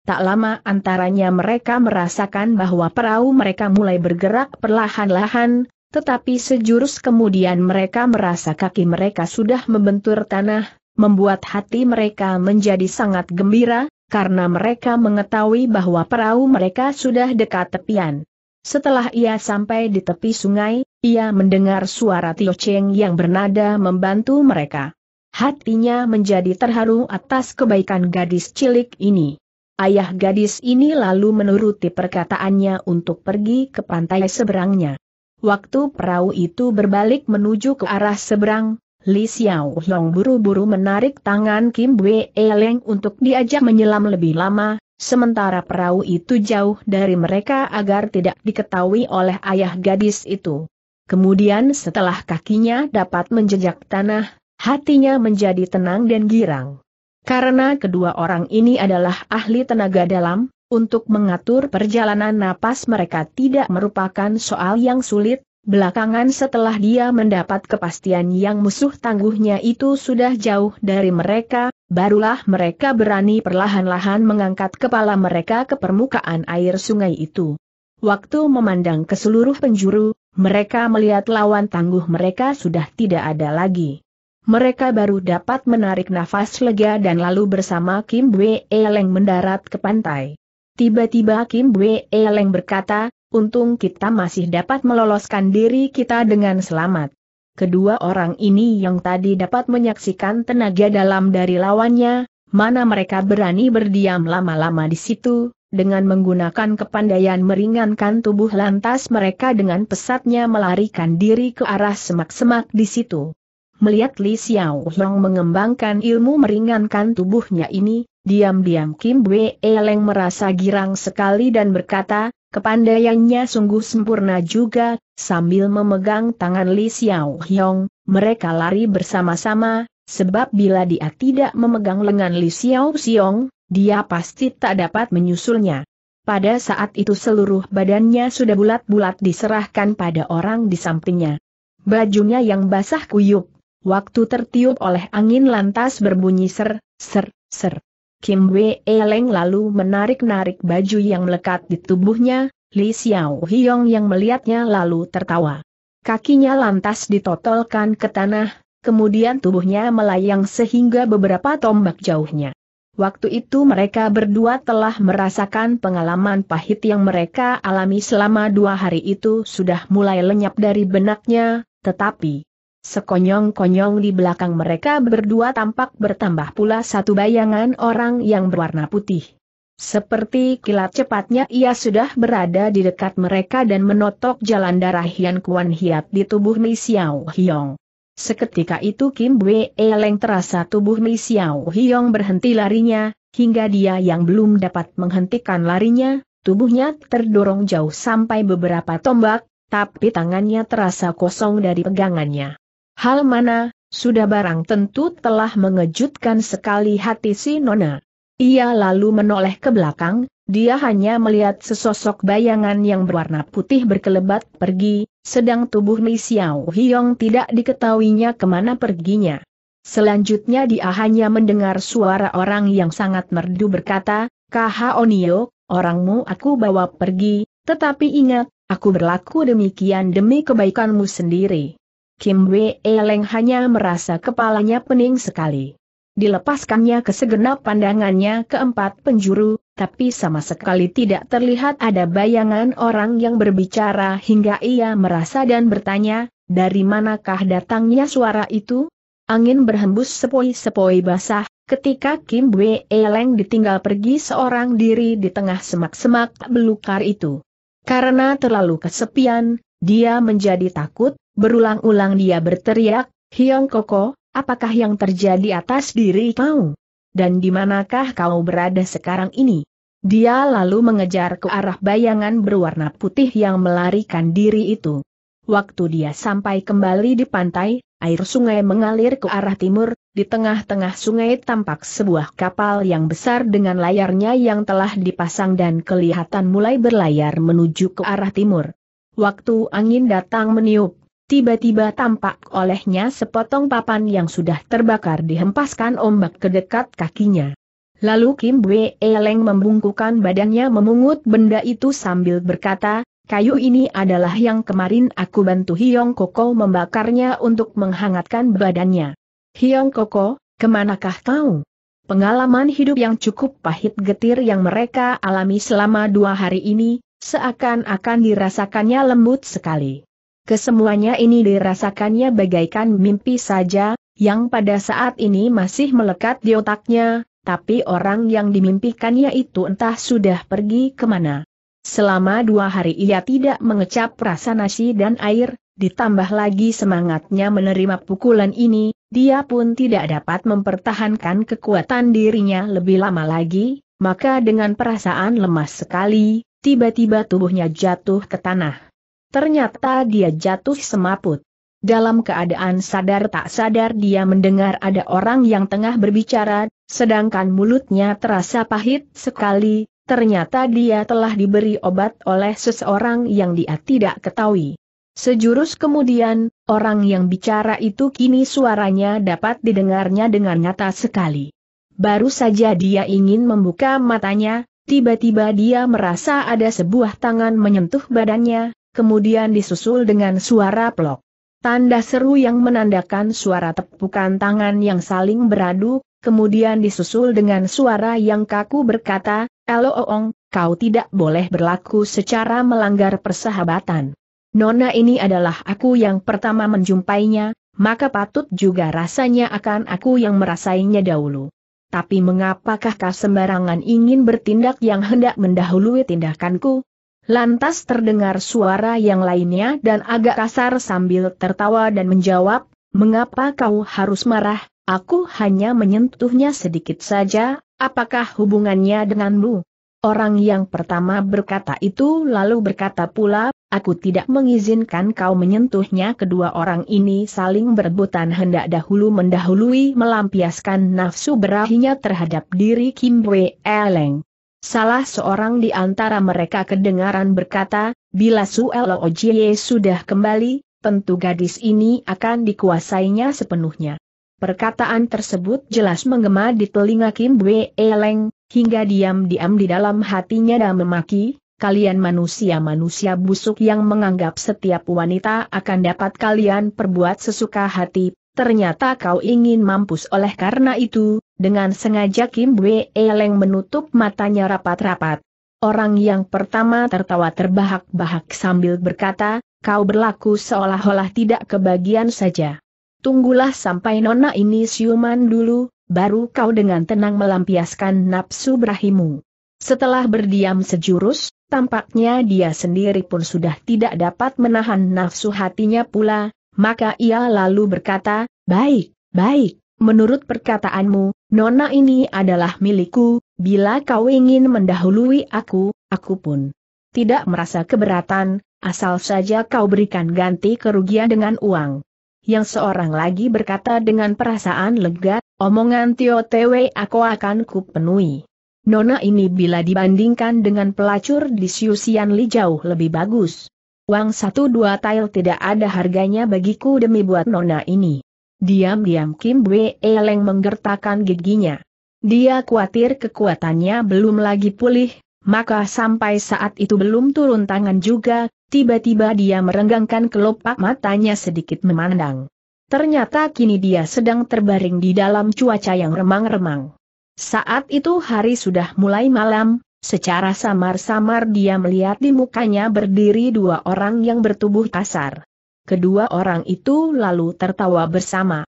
Tak lama antaranya mereka merasakan bahwa perahu mereka mulai bergerak perlahan-lahan, tetapi sejurus kemudian mereka merasa kaki mereka sudah membentur tanah, membuat hati mereka menjadi sangat gembira, karena mereka mengetahui bahwa perahu mereka sudah dekat tepian. Setelah ia sampai di tepi sungai, ia mendengar suara Tio Cheng yang bernada membantu mereka. Hatinya menjadi terharu atas kebaikan gadis cilik ini. Ayah gadis ini lalu menuruti perkataannya untuk pergi ke pantai seberangnya. Waktu perahu itu berbalik menuju ke arah seberang, Li Xiao Long buru-buru menarik tangan Kim Wei Leng untuk diajak menyelam lebih lama, sementara perahu itu jauh dari mereka agar tidak diketahui oleh ayah gadis itu. Kemudian setelah kakinya dapat menjejak tanah, hatinya menjadi tenang dan girang. Karena kedua orang ini adalah ahli tenaga dalam, untuk mengatur perjalanan napas mereka tidak merupakan soal yang sulit, Belakangan setelah dia mendapat kepastian yang musuh tangguhnya itu sudah jauh dari mereka, barulah mereka berani perlahan-lahan mengangkat kepala mereka ke permukaan air sungai itu. Waktu memandang ke seluruh penjuru, mereka melihat lawan tangguh mereka sudah tidak ada lagi. Mereka baru dapat menarik nafas lega dan lalu bersama Kim Bwe Eleng mendarat ke pantai. Tiba-tiba Kim Bwe Eleng berkata, untung kita masih dapat meloloskan diri kita dengan selamat. Kedua orang ini yang tadi dapat menyaksikan tenaga dalam dari lawannya, mana mereka berani berdiam lama-lama di situ, dengan menggunakan kepandaian meringankan tubuh lantas mereka dengan pesatnya melarikan diri ke arah semak-semak di situ. Melihat Li Xiao Long mengembangkan ilmu meringankan tubuhnya ini, diam-diam Kim Wei Leng merasa girang sekali dan berkata, Kepandaiannya sungguh sempurna juga, sambil memegang tangan Li Xiao Hyong, mereka lari bersama-sama, sebab bila dia tidak memegang lengan Li Xiao Xiong, dia pasti tak dapat menyusulnya. Pada saat itu seluruh badannya sudah bulat-bulat diserahkan pada orang di sampingnya. Bajunya yang basah kuyup, waktu tertiup oleh angin lantas berbunyi ser, ser, ser. Kim Wei leng lalu menarik-narik baju yang melekat di tubuhnya, Li Xiao Hiong yang melihatnya lalu tertawa. Kakinya lantas ditotolkan ke tanah, kemudian tubuhnya melayang sehingga beberapa tombak jauhnya. Waktu itu mereka berdua telah merasakan pengalaman pahit yang mereka alami selama dua hari itu sudah mulai lenyap dari benaknya, tetapi Sekonyong-konyong di belakang mereka berdua tampak bertambah pula satu bayangan orang yang berwarna putih. Seperti kilat cepatnya ia sudah berada di dekat mereka dan menotok jalan darah Hian Kuan Hiat di tubuh Mi Xiao Hiong. Seketika itu Kim Wei Eleng terasa tubuh Mi Xiao Hiong berhenti larinya, hingga dia yang belum dapat menghentikan larinya, tubuhnya terdorong jauh sampai beberapa tombak, tapi tangannya terasa kosong dari pegangannya. Hal mana, sudah barang tentu telah mengejutkan sekali hati si Nona. Ia lalu menoleh ke belakang, dia hanya melihat sesosok bayangan yang berwarna putih berkelebat pergi, sedang tubuh Li Xiao Hiong tidak diketahuinya kemana perginya. Selanjutnya dia hanya mendengar suara orang yang sangat merdu berkata, Kaha Onio, orangmu aku bawa pergi, tetapi ingat, aku berlaku demikian demi kebaikanmu sendiri. Kim Wei Eleng hanya merasa kepalanya pening sekali. Dilepaskannya ke segenap pandangannya keempat penjuru, tapi sama sekali tidak terlihat ada bayangan orang yang berbicara hingga ia merasa dan bertanya, dari manakah datangnya suara itu? Angin berhembus sepoi-sepoi basah, Ketika Kim Wei Eleng ditinggal pergi seorang diri di tengah semak-semak belukar itu. Karena terlalu kesepian, dia menjadi takut, Berulang-ulang dia berteriak, Hiong Koko, apakah yang terjadi atas diri kau? Dan di manakah kau berada sekarang ini? Dia lalu mengejar ke arah bayangan berwarna putih yang melarikan diri itu. Waktu dia sampai kembali di pantai, air sungai mengalir ke arah timur, di tengah-tengah sungai tampak sebuah kapal yang besar dengan layarnya yang telah dipasang dan kelihatan mulai berlayar menuju ke arah timur. Waktu angin datang meniup, Tiba-tiba tampak olehnya sepotong papan yang sudah terbakar dihempaskan ombak ke dekat kakinya. Lalu Kim Bwe Eleng membungkukan badannya memungut benda itu sambil berkata, kayu ini adalah yang kemarin aku bantu Hiong Koko membakarnya untuk menghangatkan badannya. Hiong Koko, kemanakah kau? Pengalaman hidup yang cukup pahit getir yang mereka alami selama dua hari ini, seakan-akan dirasakannya lembut sekali kesemuanya ini dirasakannya bagaikan mimpi saja, yang pada saat ini masih melekat di otaknya, tapi orang yang dimimpikannya itu entah sudah pergi kemana. Selama dua hari ia tidak mengecap rasa nasi dan air, ditambah lagi semangatnya menerima pukulan ini, dia pun tidak dapat mempertahankan kekuatan dirinya lebih lama lagi, maka dengan perasaan lemas sekali, tiba-tiba tubuhnya jatuh ke tanah. Ternyata dia jatuh semaput. Dalam keadaan sadar tak sadar dia mendengar ada orang yang tengah berbicara, sedangkan mulutnya terasa pahit sekali, ternyata dia telah diberi obat oleh seseorang yang dia tidak ketahui. Sejurus kemudian, orang yang bicara itu kini suaranya dapat didengarnya dengan nyata sekali. Baru saja dia ingin membuka matanya, tiba-tiba dia merasa ada sebuah tangan menyentuh badannya, kemudian disusul dengan suara plok. Tanda seru yang menandakan suara tepukan tangan yang saling beradu, kemudian disusul dengan suara yang kaku berkata, Elo Eloong, kau tidak boleh berlaku secara melanggar persahabatan. Nona ini adalah aku yang pertama menjumpainya, maka patut juga rasanya akan aku yang merasainya dahulu. Tapi mengapakah kau sembarangan ingin bertindak yang hendak mendahului tindakanku? Lantas terdengar suara yang lainnya dan agak kasar sambil tertawa dan menjawab, Mengapa kau harus marah? Aku hanya menyentuhnya sedikit saja, apakah hubungannya denganmu? Orang yang pertama berkata itu lalu berkata pula, aku tidak mengizinkan kau menyentuhnya kedua orang ini saling berebutan hendak dahulu mendahului melampiaskan nafsu berahinya terhadap diri Kim Wei Eleng. Salah seorang di antara mereka kedengaran berkata, bila Suelo Jie sudah kembali, tentu gadis ini akan dikuasainya sepenuhnya. Perkataan tersebut jelas menggema di telinga Kim Bwe Eleng, hingga diam-diam di dalam hatinya dan memaki, kalian manusia-manusia busuk yang menganggap setiap wanita akan dapat kalian perbuat sesuka hati, ternyata kau ingin mampus oleh karena itu, dengan sengaja Kim Bwe Eleng menutup matanya rapat-rapat. Orang yang pertama tertawa terbahak-bahak sambil berkata, kau berlaku seolah-olah tidak kebagian saja. Tunggulah sampai nona ini siuman dulu, baru kau dengan tenang melampiaskan nafsu berahimu. Setelah berdiam sejurus, tampaknya dia sendiri pun sudah tidak dapat menahan nafsu hatinya pula, maka ia lalu berkata, baik, baik, menurut perkataanmu, nona ini adalah milikku, bila kau ingin mendahului aku, aku pun tidak merasa keberatan, asal saja kau berikan ganti kerugian dengan uang. Yang seorang lagi berkata dengan perasaan lega, omongan Tio Tewe aku akan kupenuhi. Nona ini bila dibandingkan dengan pelacur di Siusian Li jauh lebih bagus. Uang satu dua tail tidak ada harganya bagiku demi buat nona ini. Diam-diam Kim Bwe Eleng menggertakkan giginya. Dia khawatir kekuatannya belum lagi pulih, maka sampai saat itu belum turun tangan juga, tiba-tiba dia merenggangkan kelopak matanya sedikit memandang. Ternyata kini dia sedang terbaring di dalam cuaca yang remang-remang. Saat itu hari sudah mulai malam, secara samar-samar dia melihat di mukanya berdiri dua orang yang bertubuh kasar. Kedua orang itu lalu tertawa bersama.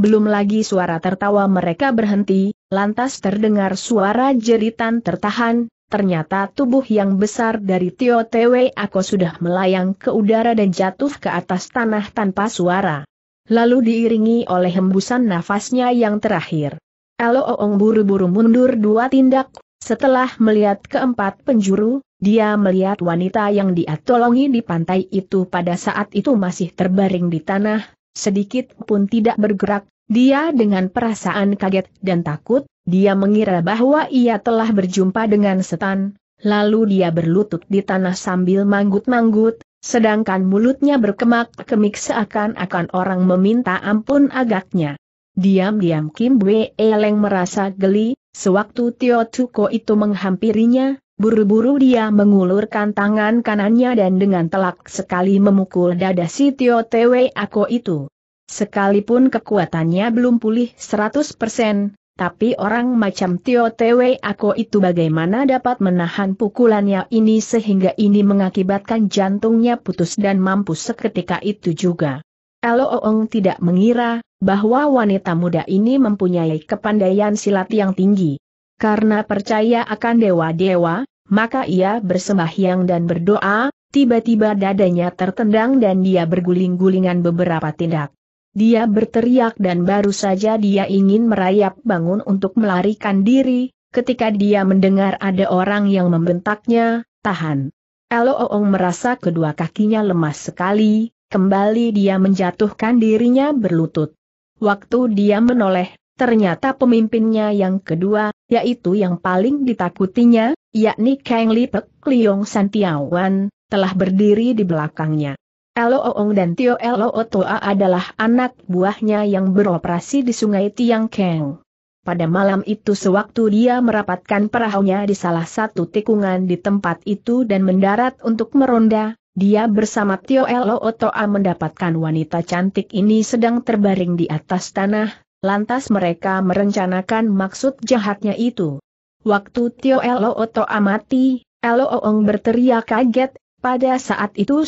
Belum lagi suara tertawa mereka berhenti, lantas terdengar suara jeritan tertahan, ternyata tubuh yang besar dari Tio Tewe Ako sudah melayang ke udara dan jatuh ke atas tanah tanpa suara. Lalu diiringi oleh hembusan nafasnya yang terakhir. Elo Oong buru-buru mundur dua tindak, setelah melihat keempat penjuru, dia melihat wanita yang dia tolongi di pantai itu pada saat itu masih terbaring di tanah, sedikit pun tidak bergerak, dia dengan perasaan kaget dan takut, dia mengira bahwa ia telah berjumpa dengan setan, lalu dia berlutut di tanah sambil manggut-manggut, sedangkan mulutnya berkemak-kemik seakan-akan orang meminta ampun agaknya. Diam-diam Kim Wei Eleng merasa geli, sewaktu Tio Tuko itu menghampirinya, Buru-buru dia mengulurkan tangan kanannya dan dengan telak sekali memukul dada si Tio Tewe Ako itu. Sekalipun kekuatannya belum pulih 100%, tapi orang macam Tio Tewe Ako itu bagaimana dapat menahan pukulannya ini sehingga ini mengakibatkan jantungnya putus dan mampu seketika itu juga. Elo Oong tidak mengira bahwa wanita muda ini mempunyai kepandaian silat yang tinggi. Karena percaya akan dewa-dewa, maka ia bersembahyang dan berdoa, tiba-tiba dadanya tertendang dan dia berguling-gulingan beberapa tindak. Dia berteriak dan baru saja dia ingin merayap bangun untuk melarikan diri, ketika dia mendengar ada orang yang membentaknya, tahan. Elo Oong merasa kedua kakinya lemas sekali, kembali dia menjatuhkan dirinya berlutut. Waktu dia menoleh, ternyata pemimpinnya yang kedua, yaitu yang paling ditakutinya, yakni Kang Lipek Liong Santiawan, telah berdiri di belakangnya. Oong dan Tio Loo Otoa adalah anak buahnya yang beroperasi di sungai Tiang Kang. Pada malam itu sewaktu dia merapatkan perahunya di salah satu tikungan di tempat itu dan mendarat untuk meronda, dia bersama Tio Loo Otoa mendapatkan wanita cantik ini sedang terbaring di atas tanah, Lantas mereka merencanakan maksud jahatnya itu. Waktu Tio Elooto Oto amati, Elooong Oong berteriak kaget, pada saat itu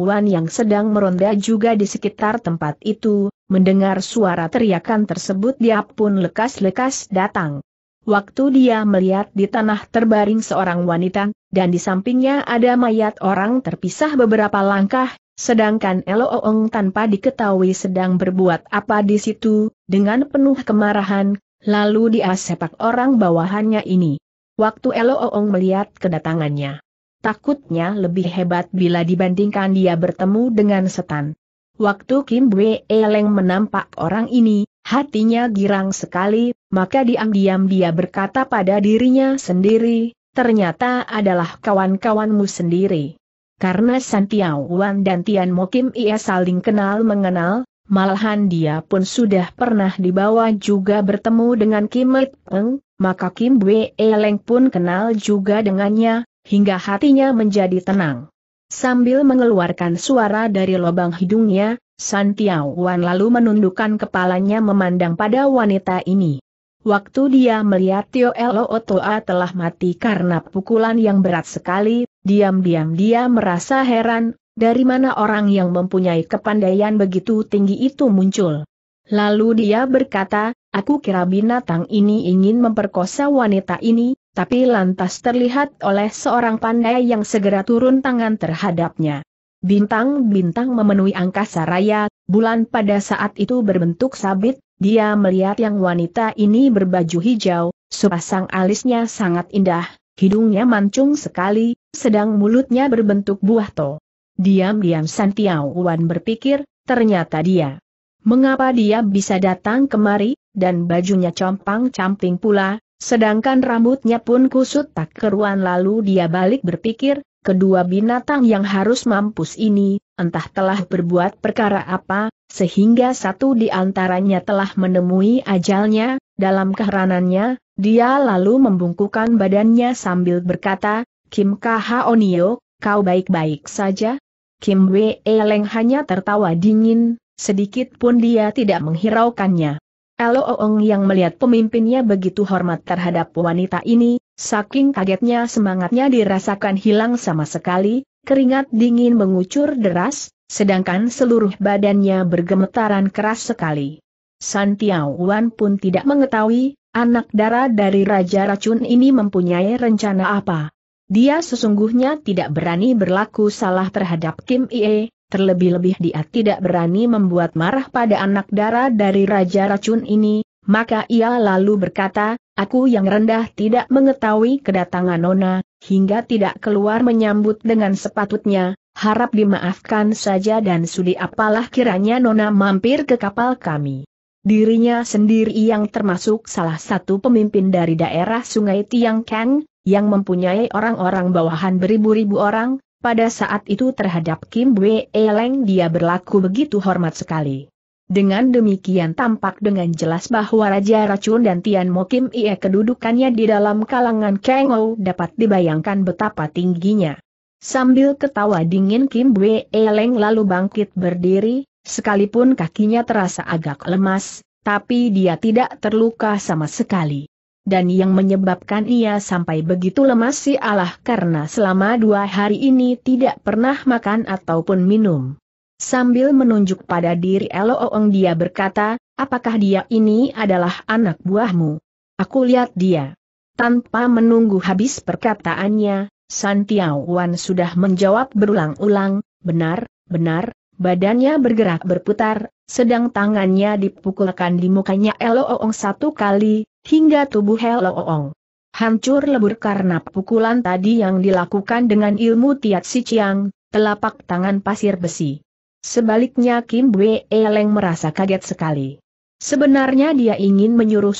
Wan yang sedang meronda juga di sekitar tempat itu, mendengar suara teriakan tersebut dia pun lekas-lekas datang. Waktu dia melihat di tanah terbaring seorang wanita, dan di sampingnya ada mayat orang terpisah beberapa langkah, Sedangkan Elo Oong tanpa diketahui sedang berbuat apa di situ, dengan penuh kemarahan, lalu dia sepak orang bawahannya ini. Waktu Elo Oong melihat kedatangannya. Takutnya lebih hebat bila dibandingkan dia bertemu dengan setan. Waktu Kim Bwe Eleng menampak orang ini, hatinya girang sekali, maka diam-diam dia berkata pada dirinya sendiri, ternyata adalah kawan-kawanmu sendiri karena Santiao Wan dan Tian Mokim ia saling kenal mengenal, malahan dia pun sudah pernah dibawa juga bertemu dengan Kim It Peng, maka Kim Wei Leng pun kenal juga dengannya, hingga hatinya menjadi tenang. Sambil mengeluarkan suara dari lubang hidungnya, Santiao Wan lalu menundukkan kepalanya memandang pada wanita ini. Waktu dia melihat Tio Elo Otoa telah mati karena pukulan yang berat sekali, Diam-diam dia merasa heran, dari mana orang yang mempunyai kepandaian begitu tinggi itu muncul. Lalu dia berkata, aku kira binatang ini ingin memperkosa wanita ini, tapi lantas terlihat oleh seorang pandai yang segera turun tangan terhadapnya. Bintang-bintang memenuhi angkasa raya, bulan pada saat itu berbentuk sabit, dia melihat yang wanita ini berbaju hijau, sepasang alisnya sangat indah, Hidungnya mancung sekali, sedang mulutnya berbentuk buah to. Diam-diam Santiao Wan berpikir, ternyata dia. Mengapa dia bisa datang kemari, dan bajunya compang-camping pula, sedangkan rambutnya pun kusut tak keruan lalu dia balik berpikir, kedua binatang yang harus mampus ini, entah telah berbuat perkara apa, sehingga satu di antaranya telah menemui ajalnya, dalam keheranannya, dia lalu membungkukan badannya sambil berkata, Kim Kha Kahaonio, kau baik-baik saja? Kim Wei Leng hanya tertawa dingin, sedikit pun dia tidak menghiraukannya. Oong yang melihat pemimpinnya begitu hormat terhadap wanita ini, saking kagetnya semangatnya dirasakan hilang sama sekali, keringat dingin mengucur deras, sedangkan seluruh badannya bergemetaran keras sekali. San Wan pun tidak mengetahui, Anak darah dari Raja Racun ini mempunyai rencana apa? Dia sesungguhnya tidak berani berlaku salah terhadap Kim Ie, terlebih-lebih dia tidak berani membuat marah pada anak darah dari Raja Racun ini, maka ia lalu berkata, aku yang rendah tidak mengetahui kedatangan Nona, hingga tidak keluar menyambut dengan sepatutnya, harap dimaafkan saja dan sudi apalah kiranya Nona mampir ke kapal kami dirinya sendiri yang termasuk salah satu pemimpin dari daerah Sungai Tiang Kang, yang mempunyai orang-orang bawahan beribu-ribu orang, pada saat itu terhadap Kim Wei Leng dia berlaku begitu hormat sekali. Dengan demikian tampak dengan jelas bahwa Raja Racun dan Tian Mo Kim Ie kedudukannya di dalam kalangan Kang Ou dapat dibayangkan betapa tingginya. Sambil ketawa dingin Kim Wei Leng lalu bangkit berdiri, Sekalipun kakinya terasa agak lemas, tapi dia tidak terluka sama sekali. Dan yang menyebabkan ia sampai begitu lemas sih Allah karena selama dua hari ini tidak pernah makan ataupun minum. Sambil menunjuk pada diri Elo Oong dia berkata, apakah dia ini adalah anak buahmu? Aku lihat dia. Tanpa menunggu habis perkataannya, Santiawan sudah menjawab berulang-ulang, benar, benar, Badannya bergerak berputar, sedang tangannya dipukulkan di mukanya Oong satu kali, hingga tubuh Oong hancur lebur karena pukulan tadi yang dilakukan dengan ilmu Tiat Si Chiang, telapak tangan pasir besi. Sebaliknya Kim Bwe Eleng merasa kaget sekali. Sebenarnya dia ingin menyuruh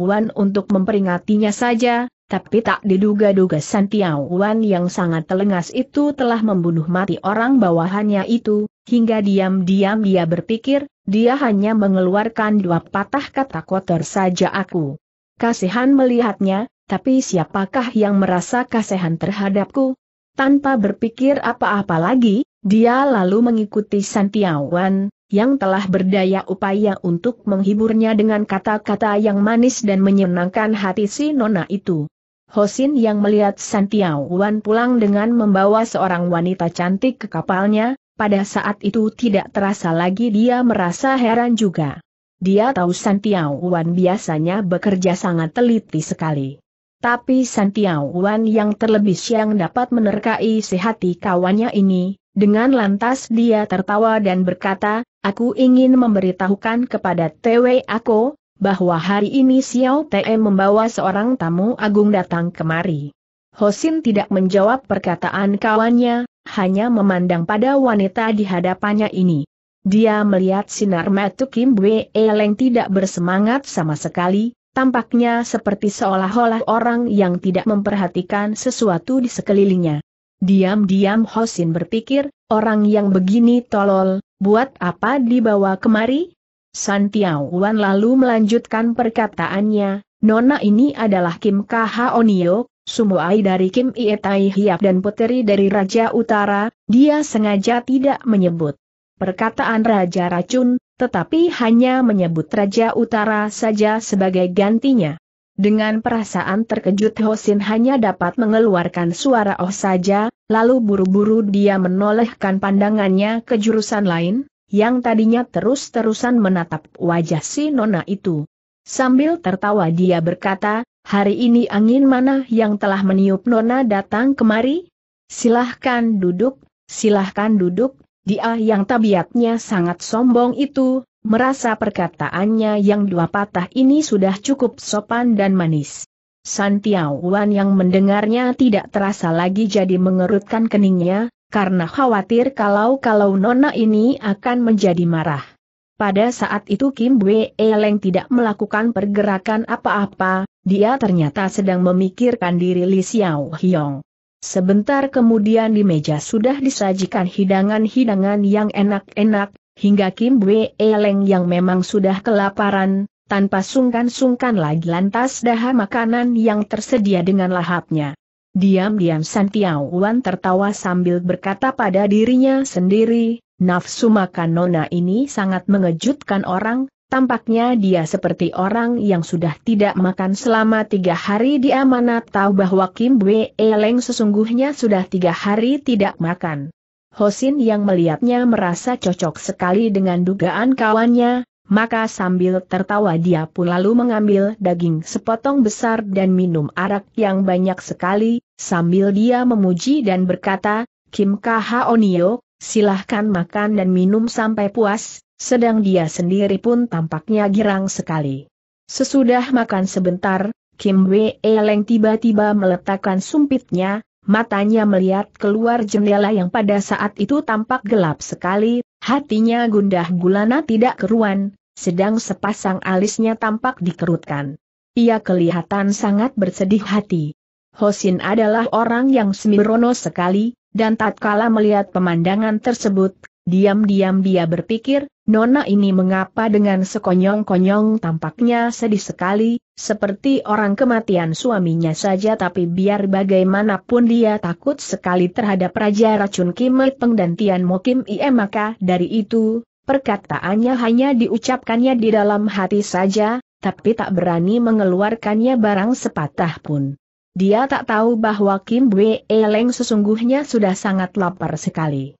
Wan untuk memperingatinya saja, tapi tak diduga-duga Wan yang sangat telengas itu telah membunuh mati orang bawahannya itu, hingga diam-diam dia berpikir, dia hanya mengeluarkan dua patah kata kotor saja aku. Kasihan melihatnya, tapi siapakah yang merasa kasihan terhadapku? Tanpa berpikir apa-apa lagi, dia lalu mengikuti Wan, yang telah berdaya upaya untuk menghiburnya dengan kata-kata yang manis dan menyenangkan hati si nona itu. Hosin yang melihat Santiao Wan pulang dengan membawa seorang wanita cantik ke kapalnya, pada saat itu tidak terasa lagi dia merasa heran juga. Dia tahu Santiao Wan biasanya bekerja sangat teliti sekali. Tapi Santiao Wan yang terlebih siang dapat menerkai si kawannya ini, dengan lantas dia tertawa dan berkata, Aku ingin memberitahukan kepada TW aku, bahwa hari ini Xiao Te membawa seorang tamu agung datang kemari. Hosin tidak menjawab perkataan kawannya, hanya memandang pada wanita di hadapannya ini. Dia melihat sinar mata Kim Bwe Leng tidak bersemangat sama sekali, tampaknya seperti seolah-olah orang yang tidak memperhatikan sesuatu di sekelilingnya. Diam-diam Hosin berpikir, orang yang begini tolol, buat apa dibawa kemari? San Wan lalu melanjutkan perkataannya, Nona ini adalah Kim Kha Onio, sumuai dari Kim Tai Hiap dan puteri dari Raja Utara, dia sengaja tidak menyebut perkataan Raja Racun, tetapi hanya menyebut Raja Utara saja sebagai gantinya. Dengan perasaan terkejut Hosin hanya dapat mengeluarkan suara oh saja, lalu buru-buru dia menolehkan pandangannya ke jurusan lain, yang tadinya terus-terusan menatap wajah si nona itu. Sambil tertawa dia berkata, hari ini angin mana yang telah meniup nona datang kemari? Silahkan duduk, silahkan duduk, dia yang tabiatnya sangat sombong itu, merasa perkataannya yang dua patah ini sudah cukup sopan dan manis. Santiawan yang mendengarnya tidak terasa lagi jadi mengerutkan keningnya, karena khawatir kalau-kalau Nona ini akan menjadi marah. Pada saat itu Kim Bwe Leng tidak melakukan pergerakan apa-apa, dia ternyata sedang memikirkan diri Li Xiao Hiong. Sebentar kemudian di meja sudah disajikan hidangan-hidangan yang enak-enak, hingga Kim Bwe Leng yang memang sudah kelaparan, tanpa sungkan-sungkan lagi lantas dahan makanan yang tersedia dengan lahapnya. Diam-diam Santiao Wan tertawa sambil berkata pada dirinya sendiri, nafsu makan nona ini sangat mengejutkan orang, tampaknya dia seperti orang yang sudah tidak makan selama tiga hari dia mana tahu bahwa Kim Bwe Leng sesungguhnya sudah tiga hari tidak makan. Hosin yang melihatnya merasa cocok sekali dengan dugaan kawannya, maka sambil tertawa dia pun lalu mengambil daging sepotong besar dan minum arak yang banyak sekali, sambil dia memuji dan berkata, Kim Kha Kahaonio, silahkan makan dan minum sampai puas, sedang dia sendiri pun tampaknya girang sekali. Sesudah makan sebentar, Kim Wei Leng tiba-tiba meletakkan sumpitnya, matanya melihat keluar jendela yang pada saat itu tampak gelap sekali, hatinya gundah gulana tidak keruan, sedang sepasang alisnya tampak dikerutkan. Ia kelihatan sangat bersedih hati. Hosin adalah orang yang sembrono sekali, dan tatkala melihat pemandangan tersebut, Diam-diam dia berpikir, Nona ini mengapa dengan sekonyong-konyong tampaknya sedih sekali, seperti orang kematian suaminya saja tapi biar bagaimanapun dia takut sekali terhadap Raja Racun Kim Peng dan Tian Mo Kim Ie maka dari itu, perkataannya hanya diucapkannya di dalam hati saja, tapi tak berani mengeluarkannya barang sepatah pun. Dia tak tahu bahwa Kim Bwe Eleng sesungguhnya sudah sangat lapar sekali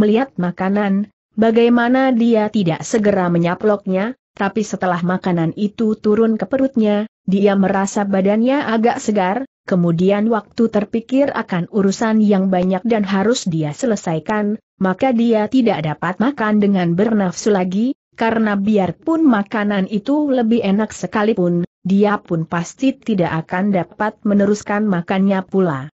melihat makanan, bagaimana dia tidak segera menyaploknya, tapi setelah makanan itu turun ke perutnya, dia merasa badannya agak segar, kemudian waktu terpikir akan urusan yang banyak dan harus dia selesaikan, maka dia tidak dapat makan dengan bernafsu lagi, karena biarpun makanan itu lebih enak sekalipun, dia pun pasti tidak akan dapat meneruskan makannya pula.